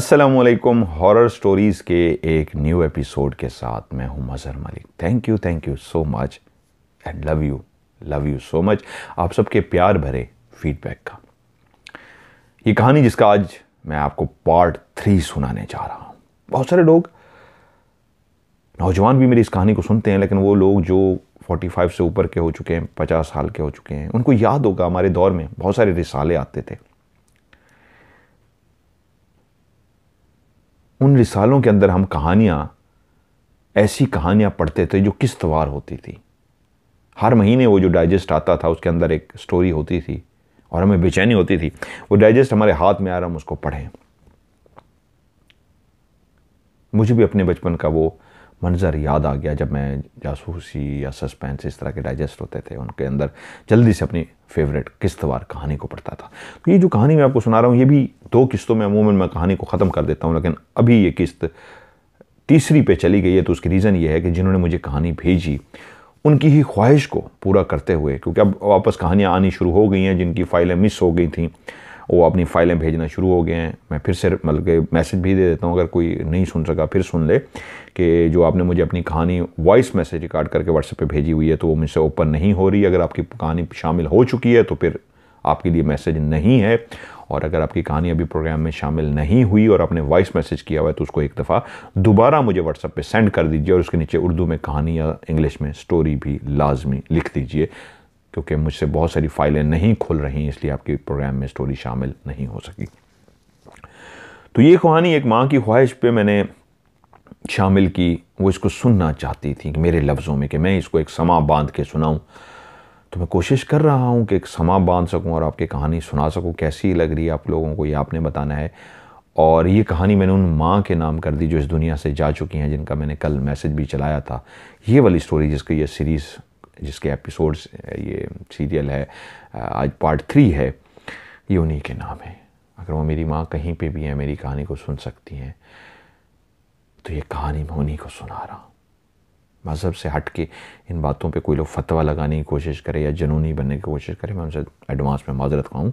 Aslam horror stories के एक new episode के साथ मैं हूँ Mazhar Malik thank you thank you so much and love you love you so much आप सबके प्यार भरे फीडबैक का ये कहानी जिसका आज मैं आपको पार्ट थ्री सुनाने जा रहा हूँ बहुत सारे लोग नौजवान भी मेरी इस कहानी को सुनते हैं लेकिन वो लोग जो 45 से ऊपर के हो चुके हैं 50 साल के हो चुके हैं उनको याद होगा हमारे दौर में बहुत सारे रिसाले आते थे उन रिसालों के अंदर हम कहानियाँ ऐसी कहानियाँ पढ़ते थे जो किस्तवार होती थी हर महीने वो जो डाइजेस्ट आता था उसके अंदर एक स्टोरी होती थी और हमें बेचैनी होती थी वो डाइजेस्ट हमारे हाथ में आ रहा हम उसको पढ़ें मुझे भी अपने बचपन का वो मंज़र याद आ गया जब मैं जासूसी या सस्पेंस इस तरह के डाइजेस्ट होते थे उनके अंदर जल्दी से अपनी फेवरेट किस्तवार कहानी को पढ़ता था तो ये जो कहानी मैं आपको सुना रहा हूँ ये भी दो किस्तों में अमूमन मैं कहानी को ख़त्म कर देता हूँ लेकिन अभी ये किस्त तीसरी पे चली गई है तो उसकी रीज़न ये है कि जिन्होंने मुझे कहानी भेजी उनकी ही ख्वाहिश को पूरा करते हुए क्योंकि अब वापस कहानियाँ आनी शुरू हो गई हैं जिनकी फ़ाइलें मिस हो गई थी वो अपनी फ़ाइलें भेजना शुरू हो गए हैं मैं फिर से मतलब मैसेज भी दे देता हूँ अगर कोई नहीं सुन सका फिर सुन ले कि जो आपने मुझे अपनी कहानी वॉइस मैसेज रिकॉर्ड करके व्हाट्सएप पे भेजी हुई है तो वो मुझसे ओपन नहीं हो रही अगर आपकी कहानी शामिल हो चुकी है तो फिर आपके लिए मैसेज नहीं है और अगर आपकी कहानी अभी प्रोग्राम में शामिल नहीं हुई और आपने वॉइस मैसेज किया हुआ है तो उसको एक दफ़ा दोबारा मुझे व्हाट्सएप पे सेंड कर दीजिए और उसके नीचे उर्दू में कहानी या इंग्लिश में स्टोरी भी लाजमी लिख दीजिए क्योंकि मुझसे बहुत सारी फाइलें नहीं खुल रही इसलिए आपके प्रोग्राम में स्टोरी शामिल नहीं हो सकी तो ये कहानी एक माँ की ख्वाहिश पे मैंने शामिल की वो इसको सुनना चाहती थी मेरे लफ्ज़ों में कि मैं इसको एक समा बांध के सुनाऊँ तो मैं कोशिश कर रहा हूँ कि एक समा बांध सकूँ और आपकी कहानी सुना सकूँ कैसी लग रही है आप लोगों को ये आपने बताना है और ये कहानी मैंने उन माँ के नाम कर दी जो इस दुनिया से जा चुकी हैं जिनका मैंने कल मैसेज भी चलाया था ये वाली स्टोरी जिसकी ये सीरीज़ जिसके एपिसोड्स ये सीरियल है आज पार्ट थ्री है ये उन्हीं के नाम है अगर वो मेरी माँ कहीं पे भी है मेरी कहानी को सुन सकती हैं तो ये कहानी मैं उन्हीं को सुना रहा हूँ मज़हब से हट के इन बातों पे कोई लोग फतवा लगाने की कोशिश करे या जनूनी बनने की कोशिश करे मैं उनसे एडवांस में माजरत कहूँ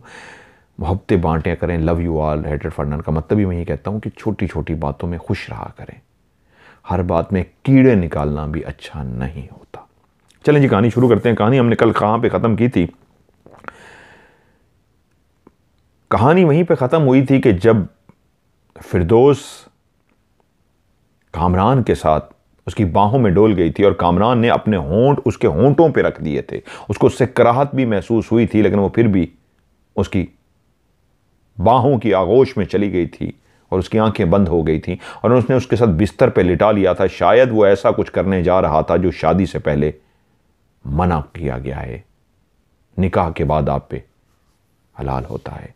मोहब्बतें बांटें करें लव यू आल हेटेड फर्नान का मतलब ही मैं यही कहता हूँ कि छोटी छोटी बातों में खुश रहा करें हर बात में कीड़े निकालना भी अच्छा नहीं होता चलें जी कहानी शुरू करते हैं कहानी हमने कल कहाँ पे ख़त्म की थी कहानी वहीं पे ख़त्म हुई थी कि जब फिरदोस कामरान के साथ उसकी बाहों में डोल गई थी और कामरान ने अपने होंठ उसके होंठों पर रख दिए थे उसको उससे कराहत भी महसूस हुई थी लेकिन वो फिर भी उसकी बाहों की आगोश में चली गई थी और उसकी आंखें बंद हो गई थीं और उसने उसके साथ बिस्तर पर लिटा लिया था शायद वो ऐसा कुछ करने जा रहा था जो शादी से पहले मना किया गया है निकाह के बाद आप पे हलाल होता है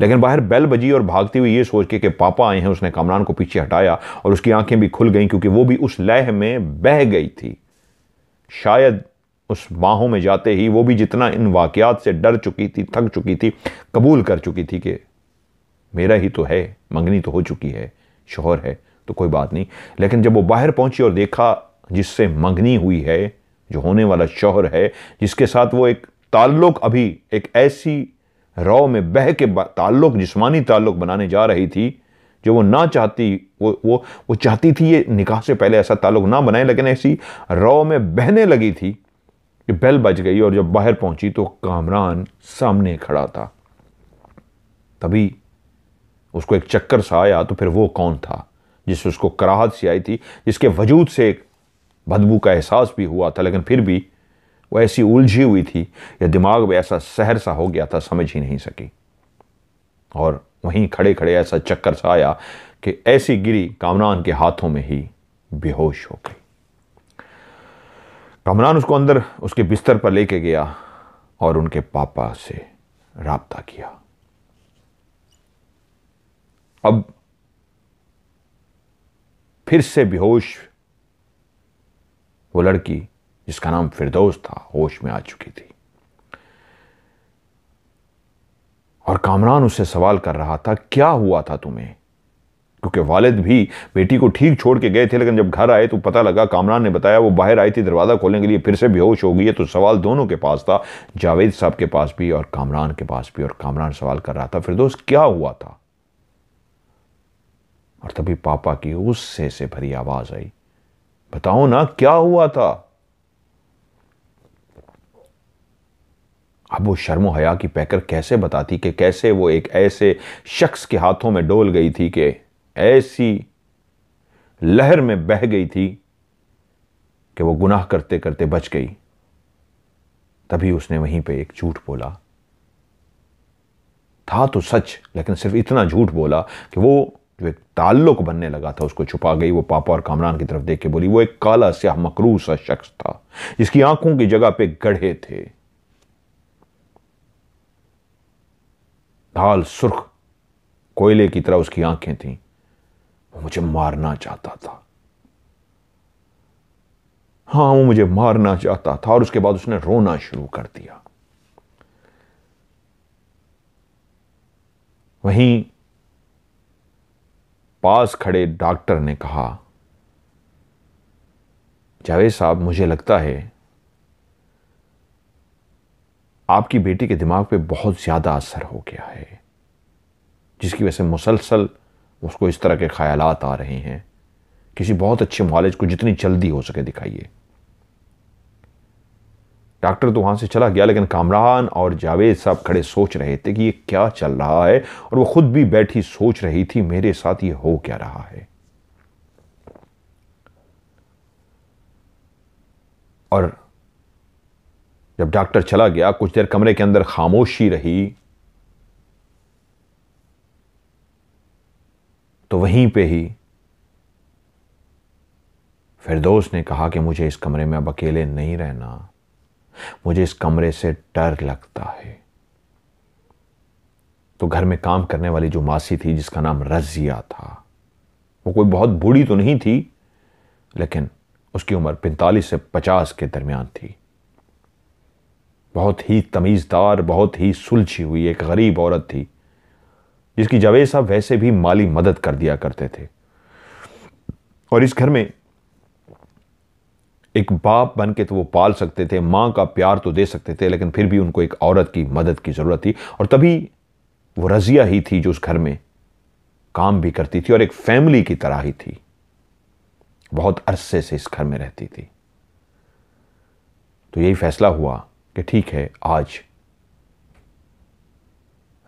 लेकिन बाहर बैल बजी और भागती हुई ये सोच के कि पापा आए हैं उसने कामरान को पीछे हटाया और उसकी आंखें भी खुल गईं क्योंकि वो भी उस लह में बह गई थी शायद उस बाहों में जाते ही वो भी जितना इन वाकियात से डर चुकी थी थक चुकी थी कबूल कर चुकी थी कि मेरा ही तो है मंगनी तो हो चुकी है शोहर है तो कोई बात नहीं लेकिन जब वो बाहर पहुंची और देखा जिससे मंगनी हुई है जो होने वाला शोहर है जिसके साथ वो एक ताल्लुक अभी एक ऐसी रौ में बह के ताल्लुक जिस्मानी ताल्लुक बनाने जा रही थी जो वो ना चाहती वो वो वो चाहती थी ये निकाह से पहले ऐसा ताल्लुक ना बनाए लेकिन ऐसी रौ में बहने लगी थी कि बेल बज गई और जब बाहर पहुंची तो कामरान सामने खड़ा था तभी उसको एक चक्कर सा आया तो फिर वो कौन था जिससे उसको कराहत सी आई थी जिसके वजूद से एक बदबू का एहसास भी हुआ था लेकिन फिर भी वो ऐसी उलझी हुई थी या दिमाग में ऐसा सहर सा हो गया था समझ ही नहीं सकी और वहीं खड़े खड़े ऐसा चक्कर सा आया कि ऐसी गिरी कामरान के हाथों में ही बेहोश हो गई कामरान उसको अंदर उसके बिस्तर पर लेके गया और उनके पापा से रबता किया अब फिर से बेहोश वो लड़की जिसका नाम फिरदौस था होश में आ चुकी थी और कामरान उससे सवाल कर रहा था क्या हुआ था तुम्हें क्योंकि वालिद भी बेटी को ठीक छोड़ के गए थे लेकिन जब घर आए तो पता लगा कामरान ने बताया वो बाहर आई थी दरवाज़ा खोलने के लिए फिर से बेहोश हो गई है तो सवाल दोनों के पास था जावेद साहब के पास भी और कामरान के पास भी और कामरान सवाल कर रहा था दोस्त क्या हुआ था और तभी पापा की गुस्से से भरी आवाज़ आई बताओ ना क्या हुआ था अब वो शर्म हया की पैकर कैसे बताती कि कैसे वो एक ऐसे शख्स के हाथों में डोल गई थी कि ऐसी लहर में बह गई थी कि वो गुनाह करते करते बच गई तभी उसने वहीं पे एक झूठ बोला था तो सच लेकिन सिर्फ इतना झूठ बोला कि वो जो एक ताल्लुक बनने लगा था उसको छुपा गई वो पापा और कामरान की तरफ देख के बोली वो एक काला स्याह मकरू सा शख्स था जिसकी आंखों की जगह पे गढ़े थे ढाल सुर्ख कोयले की तरह उसकी आंखें थीं वो मुझे मारना चाहता था हाँ वो मुझे मारना चाहता था और उसके बाद उसने रोना शुरू कर दिया वहीं पास खड़े डॉक्टर ने कहा जावेद साहब मुझे लगता है आपकी बेटी के दिमाग पे बहुत ज़्यादा असर हो गया है जिसकी वजह से मुसलसल उसको इस तरह के ख्याल आ रहे हैं किसी बहुत अच्छे मॉलेज को जितनी जल्दी हो सके दिखाइए डॉक्टर तो वहां से चला गया लेकिन कामरान और जावेद साहब खड़े सोच रहे थे कि ये क्या चल रहा है और वो खुद भी बैठी सोच रही थी मेरे साथ ये हो क्या रहा है और जब डॉक्टर चला गया कुछ देर कमरे के अंदर खामोशी रही तो वहीं पे ही फिरदोस ने कहा कि मुझे इस कमरे में अब अकेले नहीं रहना मुझे इस कमरे से डर लगता है तो घर में काम करने वाली जो मासी थी जिसका नाम रजिया था वो कोई बहुत बूढ़ी तो नहीं थी लेकिन उसकी उम्र पैंतालीस से पचास के दरमियान थी बहुत ही तमीज़दार बहुत ही सुलझी हुई एक गरीब औरत थी जिसकी जावेद साहब वैसे भी माली मदद कर दिया करते थे और इस घर में एक बाप बन के तो वो पाल सकते थे माँ का प्यार तो दे सकते थे लेकिन फिर भी उनको एक औरत की मदद की ज़रूरत थी और तभी वो रज़िया ही थी जो उस घर में काम भी करती थी और एक फैमिली की तरह ही थी बहुत अरसे से इस घर में रहती थी तो यही फैसला हुआ कि ठीक है आज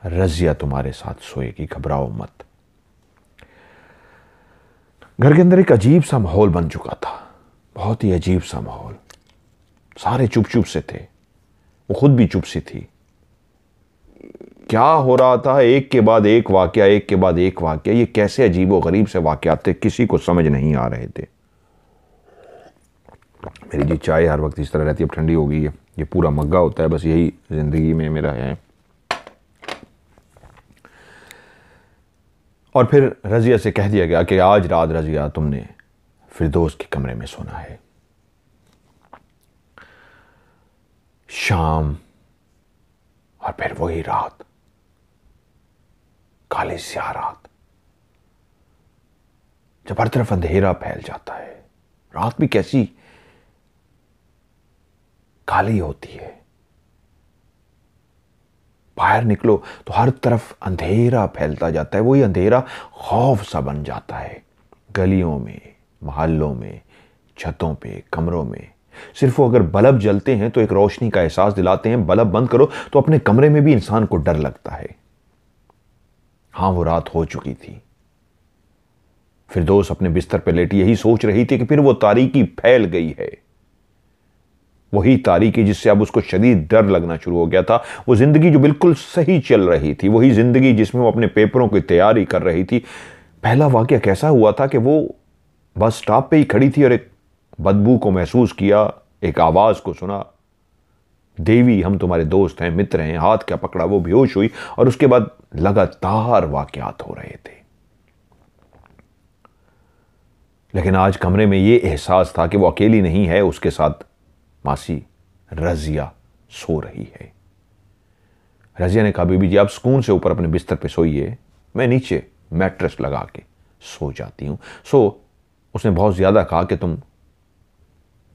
रजिया तुम्हारे साथ सोएगी घबराओ मत घर के अंदर एक अजीब सा माहौल बन चुका था बहुत ही अजीब सा माहौल सारे चुप चुप से थे वो खुद भी चुप सी थी क्या हो रहा था एक के बाद एक वाक्य एक के बाद एक वाक्य ये कैसे अजीब व गरीब से वाक्यात थे किसी को समझ नहीं आ रहे थे मेरी जी चाय हर वक्त इस तरह रहती है अब ठंडी हो गई है ये पूरा मग्गा होता है बस यही ज़िंदगी में मेरा है और फिर रज़िया से कह दिया गया कि आज रात रज़िया तुमने फिरदोस के कमरे में सोना है शाम और फिर वही रात काली स्याह रात जब हर तरफ अंधेरा फैल जाता है रात भी कैसी काली होती है बाहर निकलो तो हर तरफ अंधेरा फैलता जाता है वही अंधेरा खौफ सा बन जाता है गलियों में मोहल्लों में छतों पे कमरों में सिर्फ वो अगर बल्ब जलते हैं तो एक रोशनी का एहसास दिलाते हैं बल्ब बंद करो तो अपने कमरे में भी इंसान को डर लगता है हां वो रात हो चुकी थी फिर दोस्त अपने बिस्तर पर लेटी यही सोच रही थी कि फिर वो तारीकी फैल गई है वही तारीखी जिससे अब उसको शदीद डर लगना शुरू हो गया था वो ज़िंदगी जो बिल्कुल सही चल रही थी वही ज़िंदगी जिसमें वो अपने पेपरों की तैयारी कर रही थी पहला वाक्य कैसा हुआ था कि वो बस स्टॉप पे ही खड़ी थी और एक बदबू को महसूस किया एक आवाज़ को सुना देवी हम तुम्हारे दोस्त हैं मित्र हैं हाथ क्या पकड़ा वो बेहोश हुई और उसके बाद लगातार वाकयात हो रहे थे लेकिन आज कमरे में ये एहसास था कि वो अकेली नहीं है उसके साथ मासी रजिया सो रही है रजिया ने कहा बीबी जी आप सुकून से ऊपर अपने बिस्तर पे सोइए मैं नीचे मैट्रेस लगा के सो जाती हूं सो उसने बहुत ज़्यादा कहा कि तुम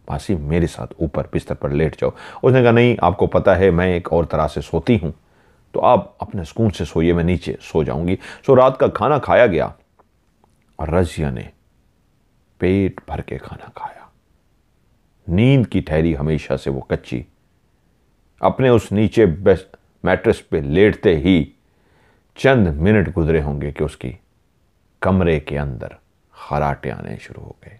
मासी मेरे साथ ऊपर बिस्तर पर लेट जाओ उसने कहा नहीं आपको पता है मैं एक और तरह से सोती हूं तो आप अपने सुकून से सोइए मैं नीचे सो जाऊंगी सो रात का खाना खाया गया और रजिया ने पेट भर के खाना खाया नींद की ठहरी हमेशा से वो कच्ची अपने उस नीचे मैट्रेस पे लेटते ही चंद मिनट गुजरे होंगे कि उसकी कमरे के अंदर खराटे आने शुरू हो गए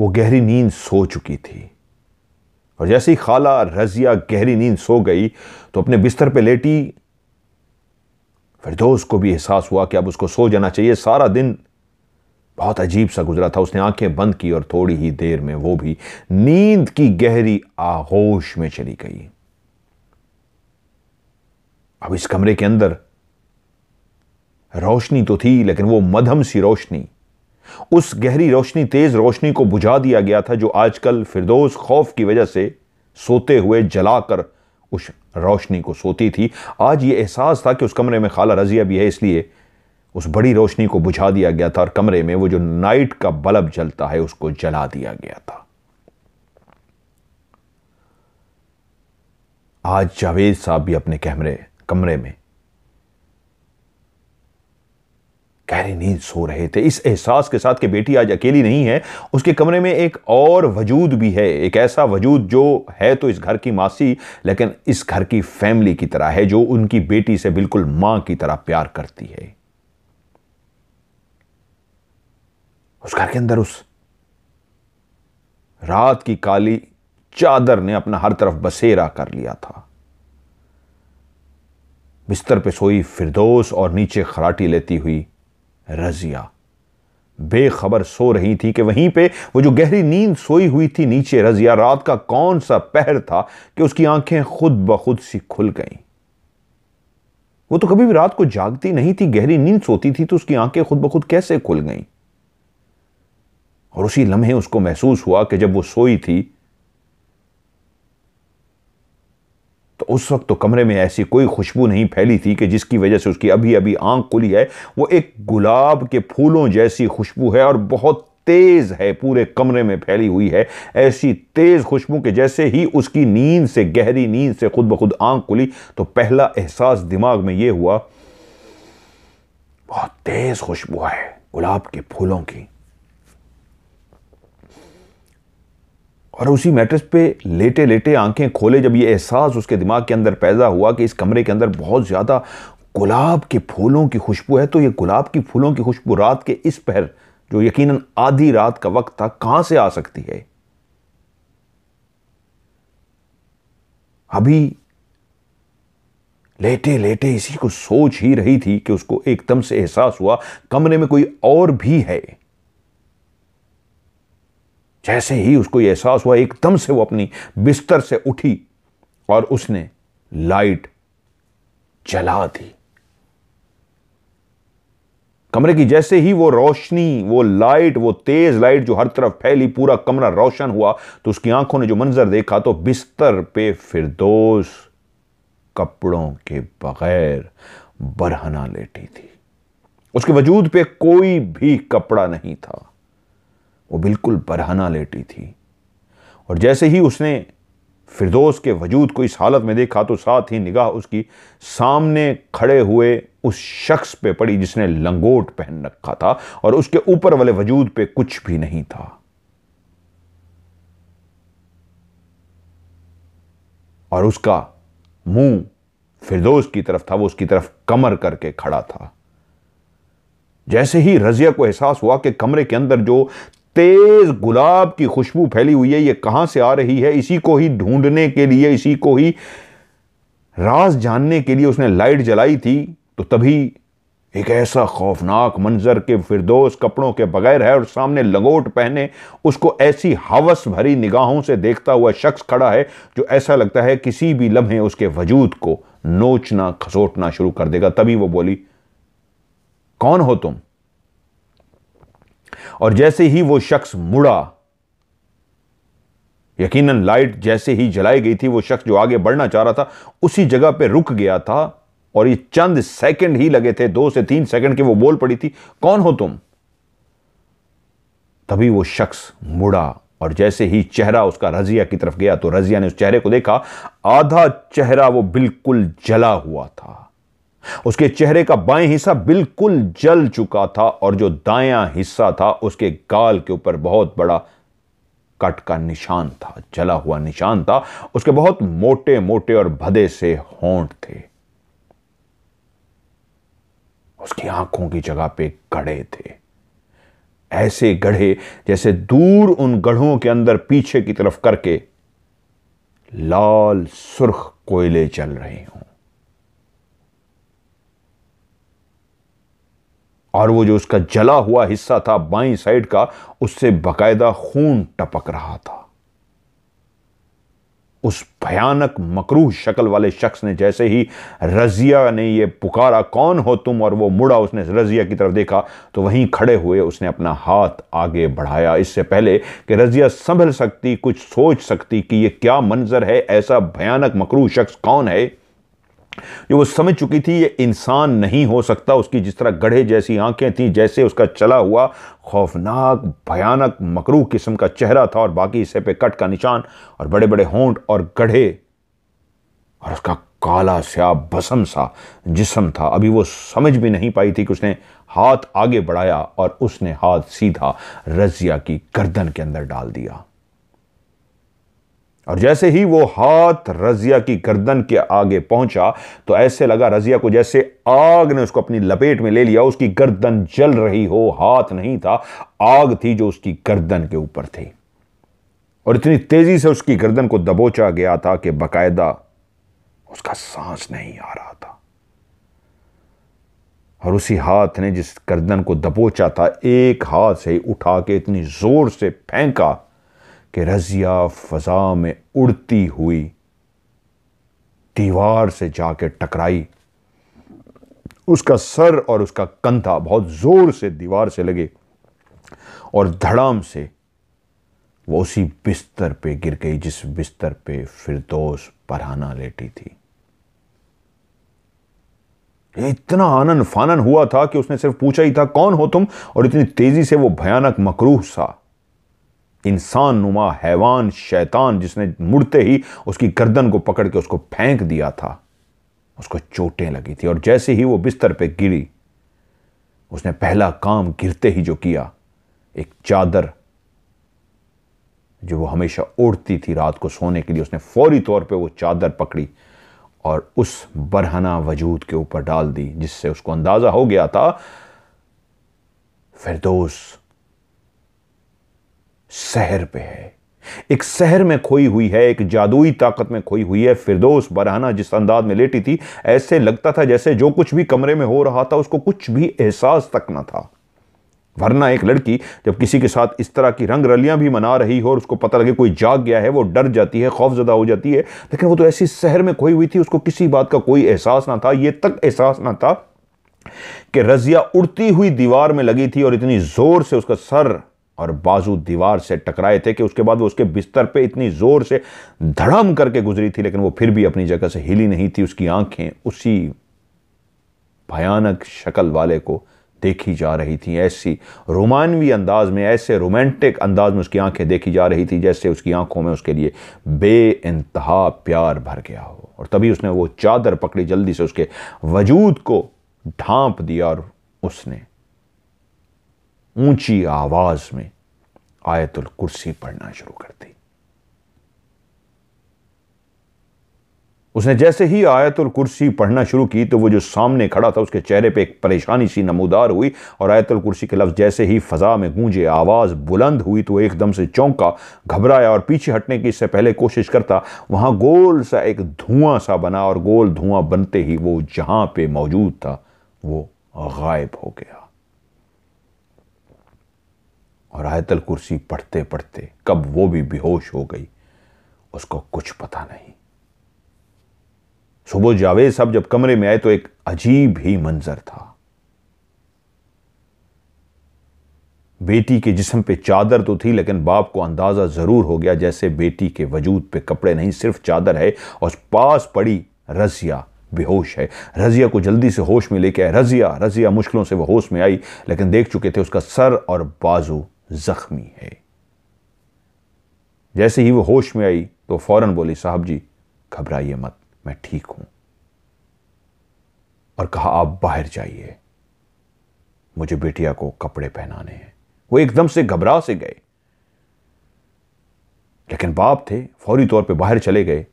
वो गहरी नींद सो चुकी थी और जैसे ही खाला रजिया गहरी नींद सो गई तो अपने बिस्तर पे लेटी फिर दोस्त को भी एहसास हुआ कि अब उसको सो जाना चाहिए सारा दिन बहुत अजीब सा गुजरा था उसने आंखें बंद की और थोड़ी ही देर में वो भी नींद की गहरी आहोश में चली गई अब इस कमरे के अंदर रोशनी तो थी लेकिन वो मधम सी रोशनी उस गहरी रोशनी तेज रोशनी को बुझा दिया गया था जो आजकल फिरदोस खौफ की वजह से सोते हुए जलाकर उस रोशनी को सोती थी आज ये एहसास था कि उस कमरे में खाला रजिया भी है इसलिए उस बड़ी रोशनी को बुझा दिया गया था और कमरे में वो जो नाइट का बल्ब जलता है उसको जला दिया गया था आज जावेद साहब भी अपने कैमरे कमरे में गहरी नींद सो रहे थे इस एहसास के साथ कि बेटी आज अकेली नहीं है उसके कमरे में एक और वजूद भी है एक ऐसा वजूद जो है तो इस घर की मासी लेकिन इस घर की फैमिली की तरह है जो उनकी बेटी से बिल्कुल मां की तरह प्यार करती है उस घर के अंदर उस रात की काली चादर ने अपना हर तरफ बसेरा कर लिया था बिस्तर पे सोई फिरदोस और नीचे खराटी लेती हुई रजिया बेखबर सो रही थी कि वहीं पे वो जो गहरी नींद सोई हुई थी नीचे रजिया रात का कौन सा पहर था कि उसकी आंखें खुद ब खुद सी खुल गईं वो तो कभी भी रात को जागती नहीं थी गहरी नींद सोती थी तो उसकी आंखें खुद ब खुद कैसे खुल गईं और उसी लम्हे उसको महसूस हुआ कि जब वो सोई थी तो उस वक्त तो कमरे में ऐसी कोई खुशबू नहीं फैली थी कि जिसकी वजह से उसकी अभी अभी आंख खुली है वो एक गुलाब के फूलों जैसी खुशबू है और बहुत तेज़ है पूरे कमरे में फैली हुई है ऐसी तेज़ खुशबू के जैसे ही उसकी नींद से गहरी नींद से खुद ब खुद आंख खुली तो पहला एहसास दिमाग में यह हुआ बहुत तेज़ खुशबू है गुलाब के फूलों की और उसी मैट्रेस पे लेटे लेटे आंखें खोले जब ये एहसास उसके दिमाग के अंदर पैदा हुआ कि इस कमरे के अंदर बहुत ज़्यादा गुलाब के फूलों की खुशबू है तो ये गुलाब की फूलों की खुशबू रात के इस पहर जो यकीनन आधी रात का वक्त था कहाँ से आ सकती है अभी लेटे लेटे इसी को सोच ही रही थी कि उसको एकदम से एहसास हुआ कमरे में कोई और भी है जैसे ही उसको यह एहसास हुआ एकदम से वो अपनी बिस्तर से उठी और उसने लाइट जला दी कमरे की जैसे ही वो रोशनी वो लाइट वो तेज लाइट जो हर तरफ फैली पूरा कमरा रोशन हुआ तो उसकी आंखों ने जो मंजर देखा तो बिस्तर पे फिरदोस कपड़ों के बगैर बरहना लेटी थी उसके वजूद पे कोई भी कपड़ा नहीं था वो बिल्कुल बरहना लेटी थी और जैसे ही उसने फिरदोस के वजूद को इस हालत में देखा तो साथ ही निगाह उसकी सामने खड़े हुए उस शख्स पे पड़ी जिसने लंगोट पहन रखा था और उसके ऊपर वाले वजूद पे कुछ भी नहीं था और उसका मुंह फिरदौस की तरफ था वो उसकी तरफ कमर करके खड़ा था जैसे ही रजिया को एहसास हुआ कि कमरे के अंदर जो तेज गुलाब की खुशबू फैली हुई है ये कहां से आ रही है इसी को ही ढूंढने के लिए इसी को ही राज जानने के लिए उसने लाइट जलाई थी तो तभी एक ऐसा खौफनाक मंजर के फिरदोस कपड़ों के बगैर है और सामने लंगोट पहने उसको ऐसी हवस भरी निगाहों से देखता हुआ शख्स खड़ा है जो ऐसा लगता है किसी भी लम्हे उसके वजूद को नोचना खसोटना शुरू कर देगा तभी वो बोली कौन हो तुम और जैसे ही वो शख्स मुड़ा यकीनन लाइट जैसे ही जलाई गई थी वो शख्स जो आगे बढ़ना चाह रहा था उसी जगह पे रुक गया था और ये चंद सेकंड ही लगे थे दो से तीन सेकंड के वो बोल पड़ी थी कौन हो तुम तभी वो शख्स मुड़ा और जैसे ही चेहरा उसका रजिया की तरफ गया तो रजिया ने उस चेहरे को देखा आधा चेहरा वो बिल्कुल जला हुआ था उसके चेहरे का बाएं हिस्सा बिल्कुल जल चुका था और जो दायां हिस्सा था उसके गाल के ऊपर बहुत बड़ा कट का निशान था जला हुआ निशान था उसके बहुत मोटे मोटे और भदे से होंठ थे उसकी आंखों की जगह पे गढ़े थे ऐसे गढ़े जैसे दूर उन गढ़ों के अंदर पीछे की तरफ करके लाल सुर्ख कोयले चल रहे हों और वो जो उसका जला हुआ हिस्सा था बाई साइड का उससे बकायदा खून टपक रहा था उस भयानक मकरूह शक्ल वाले शख्स ने जैसे ही रजिया ने ये पुकारा कौन हो तुम और वो मुड़ा उसने रजिया की तरफ देखा तो वहीं खड़े हुए उसने अपना हाथ आगे बढ़ाया इससे पहले कि रजिया संभल सकती कुछ सोच सकती कि ये क्या मंजर है ऐसा भयानक मकरूह शख्स कौन है जो वो समझ चुकी थी ये इंसान नहीं हो सकता उसकी जिस तरह गढ़े जैसी आंखें थीं जैसे उसका चला हुआ खौफनाक भयानक मकरू किस्म का चेहरा था और बाकी हिस्से पे कट का निशान और बड़े बड़े होंठ और गढ़े और उसका काला स्या भसम सा जिसम था अभी वो समझ भी नहीं पाई थी कि उसने हाथ आगे बढ़ाया और उसने हाथ सीधा रजिया की गर्दन के अंदर डाल दिया और जैसे ही वो हाथ रजिया की गर्दन के आगे पहुंचा तो ऐसे लगा रजिया को जैसे आग ने उसको अपनी लपेट में ले लिया उसकी गर्दन जल रही हो हाथ नहीं था आग थी जो उसकी गर्दन के ऊपर थी और इतनी तेजी से उसकी गर्दन को दबोचा गया था कि बाकायदा उसका सांस नहीं आ रहा था और उसी हाथ ने जिस गर्दन को दबोचा था एक हाथ से उठा के इतनी जोर से फेंका कि रजिया फजा में उड़ती हुई दीवार से जाके टकराई उसका सर और उसका कंधा बहुत जोर से दीवार से लगे और धड़ाम से वो उसी बिस्तर पे गिर गई जिस बिस्तर पे फिरदोस पराना लेटी थी इतना आनंद फानन हुआ था कि उसने सिर्फ पूछा ही था कौन हो तुम और इतनी तेजी से वो भयानक मकरूह सा इंसान नुमा हैवान शैतान जिसने मुड़ते ही उसकी गर्दन को पकड़ के उसको फेंक दिया था उसको चोटें लगी थी और जैसे ही वो बिस्तर पे गिरी उसने पहला काम गिरते ही जो किया एक चादर जो वो हमेशा ओढ़ती थी रात को सोने के लिए उसने फौरी तौर पे वो चादर पकड़ी और उस बरहना वजूद के ऊपर डाल दी जिससे उसको अंदाज़ा हो गया था फिरदोस शहर पे है एक शहर में खोई हुई है एक जादुई ताकत में खोई हुई है फिरदोस बरहाना जिस अंदाज में लेटी थी ऐसे लगता था जैसे जो कुछ भी कमरे में हो रहा था उसको कुछ भी एहसास तक ना था वरना एक लड़की जब किसी के साथ इस तरह की रंग रलियां भी मना रही हो और उसको पता लगे कोई जाग गया है वो डर जाती है खौफ ज़्यादा हो जाती है लेकिन वो तो ऐसी शहर में खोई हुई थी उसको किसी बात का कोई एहसास ना था ये तक एहसास ना था कि रजिया उड़ती हुई दीवार में लगी थी और इतनी जोर से उसका सर और बाजू दीवार से टकराए थे कि उसके बाद वो उसके बिस्तर पे इतनी ज़ोर से धड़म करके गुजरी थी लेकिन वो फिर भी अपनी जगह से हिली नहीं थी उसकी आंखें उसी भयानक शक्ल वाले को देखी जा रही थी ऐसी रोमानवी अंदाज में ऐसे रोमांटिक अंदाज में उसकी आंखें देखी जा रही थी जैसे उसकी आंखों में उसके लिए बे इंतहा प्यार भर गया हो और तभी उसने वो चादर पकड़ी जल्दी से उसके वजूद को ढांप दिया और उसने ऊंची आवाज में आयतुल कुर्सी पढ़ना शुरू कर दी उसने जैसे ही आयतुल कुर्सी पढ़ना शुरू की तो वो जो सामने खड़ा था उसके चेहरे पे एक परेशानी सी नमूदार हुई और आयतुल कुर्सी के लफ्ज़ जैसे ही फ़जा में गूंजे आवाज़ बुलंद हुई तो एकदम से चौंका घबराया और पीछे हटने की इससे पहले कोशिश करता वहां गोल सा एक धुआं सा बना और गोल धुआं बनते ही वो जहां पर मौजूद था वो गायब हो गया और आयतल कुर्सी पढ़ते पढ़ते कब वो भी बेहोश हो गई उसको कुछ पता नहीं सुबह जावेद साहब जब कमरे में आए तो एक अजीब ही मंजर था बेटी के जिस्म पे चादर तो थी लेकिन बाप को अंदाज़ा ज़रूर हो गया जैसे बेटी के वजूद पे कपड़े नहीं सिर्फ चादर है और पास पड़ी रजिया बेहोश है रजिया को जल्दी से होश में लेके आए रजिया रजिया मुश्किलों से वह होश में आई लेकिन देख चुके थे उसका सर और बाजू जख्मी है जैसे ही वो होश में आई तो फौरन बोली साहब जी घबराइए मत मैं ठीक हूं और कहा आप बाहर जाइए मुझे बेटिया को कपड़े पहनाने हैं वो एकदम से घबरा से गए लेकिन बाप थे फौरी तौर पे बाहर चले गए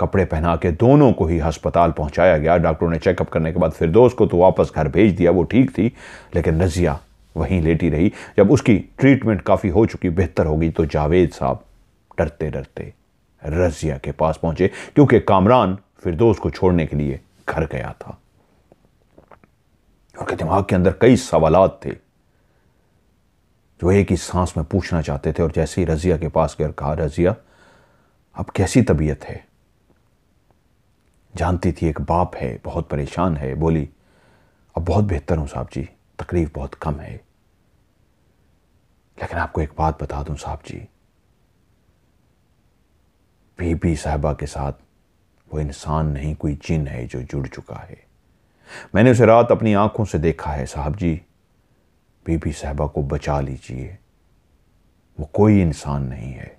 कपड़े पहना के दोनों को ही अस्पताल पहुंचाया गया डॉक्टरों ने चेकअप करने के बाद फिर दोस्त को तो वापस घर भेज दिया वो ठीक थी लेकिन रजिया वहीं लेटी रही जब उसकी ट्रीटमेंट काफ़ी हो चुकी बेहतर हो गई तो जावेद साहब डरते डरते रजिया के पास पहुंचे क्योंकि कामरान फिर दोस्त को छोड़ने के लिए घर गया था उनके दिमाग के अंदर कई सवाल थे जो एक ही सांस में पूछना चाहते थे और जैसे ही रजिया के पास गए कहा रजिया अब कैसी तबीयत है जानती थी एक बाप है बहुत परेशान है बोली अब बहुत बेहतर हूं साहब जी तकलीफ बहुत कम है लेकिन आपको एक बात बता दूं साहब जी बीबी साहबा के साथ वो इंसान नहीं कोई जिन है जो जुड़ चुका है मैंने उसे रात अपनी आंखों से देखा है साहब जी बीबी साहबा को बचा लीजिए वो कोई इंसान नहीं है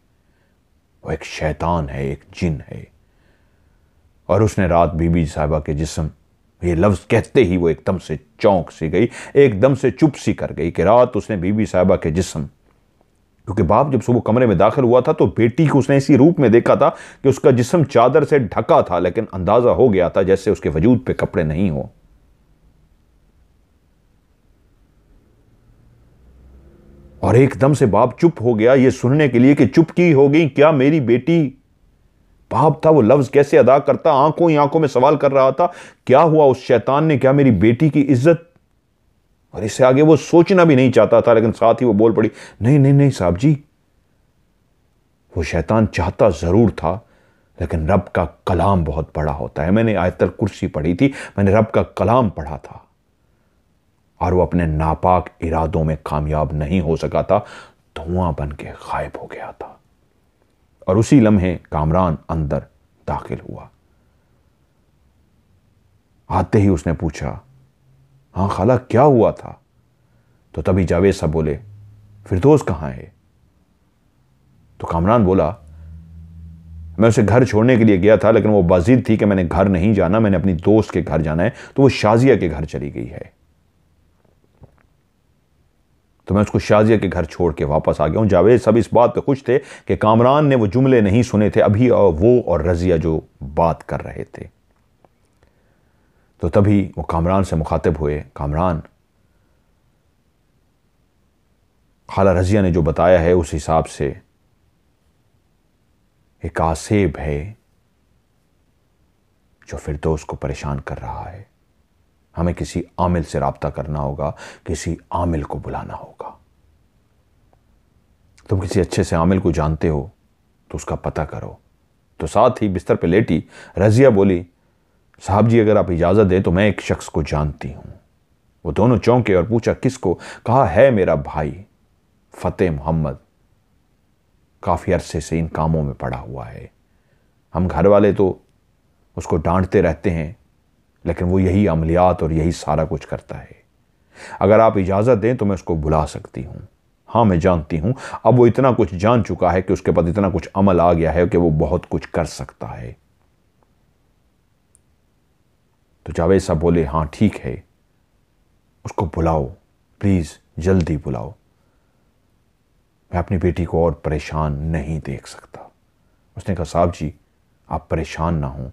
वो एक शैतान है एक जिन है और उसने रात बीबी साहबा के जिसम ये लफ्ज़ कहते ही वो एकदम से चौंक सी गई एकदम से चुप सी कर गई कि रात उसने बीबी साहबा के जिसम क्योंकि बाप जब सुबह कमरे में दाखिल हुआ था तो बेटी को उसने इसी रूप में देखा था कि उसका जिसम चादर से ढका था लेकिन अंदाज़ा हो गया था जैसे उसके वजूद पे कपड़े नहीं हो और एकदम से बाप चुप हो गया ये सुनने के लिए कि चुप की हो गई क्या मेरी बेटी बाप था वो लफ्ज़ कैसे अदा करता आंखों ही आंखों में सवाल कर रहा था क्या हुआ उस शैतान ने क्या मेरी बेटी की इज्जत और इससे आगे वो सोचना भी नहीं चाहता था लेकिन साथ ही वो बोल पड़ी नहीं नहीं नहीं साहब जी वो शैतान चाहता ज़रूर था लेकिन रब का कलाम बहुत बड़ा होता है मैंने आयतल कुर्सी पढ़ी थी मैंने रब का कलाम पढ़ा था और वो अपने नापाक इरादों में कामयाब नहीं हो सका था धुआं बन के गायब हो गया था और उसी लम्हे कामरान अंदर दाखिल हुआ आते ही उसने पूछा हां खाला क्या हुआ था तो तभी जावेद साहब बोले फिरदोस कहां है तो कामरान बोला मैं उसे घर छोड़ने के लिए गया था लेकिन वो बाजिद थी कि मैंने घर नहीं जाना मैंने अपनी दोस्त के घर जाना है तो वो शाजिया के घर चली गई है तो मैं उसको शाजिया के घर छोड़ के वापस आ गया हूँ जावेद सब इस बात पे खुश थे कि कामरान ने वो जुमले नहीं सुने थे अभी वो और रज़िया जो बात कर रहे थे तो तभी वो कामरान से मुखातिब हुए कामरान खाला रज़िया ने जो बताया है उस हिसाब से एक आसेब है जो फिर दोस्त को परेशान कर रहा है हमें किसी आमिल से रबता करना होगा किसी आमिल को बुलाना होगा तुम किसी अच्छे से आमिल को जानते हो तो उसका पता करो तो साथ ही बिस्तर पर लेटी रजिया बोली साहब जी अगर आप इजाज़त दें तो मैं एक शख्स को जानती हूँ वो दोनों चौंके और पूछा किसको कहा है मेरा भाई फ़तेह मोहम्मद काफ़ी अरसे से इन कामों में पड़ा हुआ है हम घर वाले तो उसको डांटते रहते हैं लेकिन वो यही अमलियात और यही सारा कुछ करता है अगर आप इजाज़त दें तो मैं उसको भुला सकती हूँ हाँ मैं जानती हूँ अब वो इतना कुछ जान चुका है कि उसके पास इतना कुछ अमल आ गया है कि वो बहुत कुछ कर सकता है तो जावेद साहब बोले हाँ ठीक है उसको बुलाओ प्लीज़ जल्दी बुलाओ मैं अपनी बेटी को और परेशान नहीं देख सकता उसने कहा साहब जी आप परेशान ना हों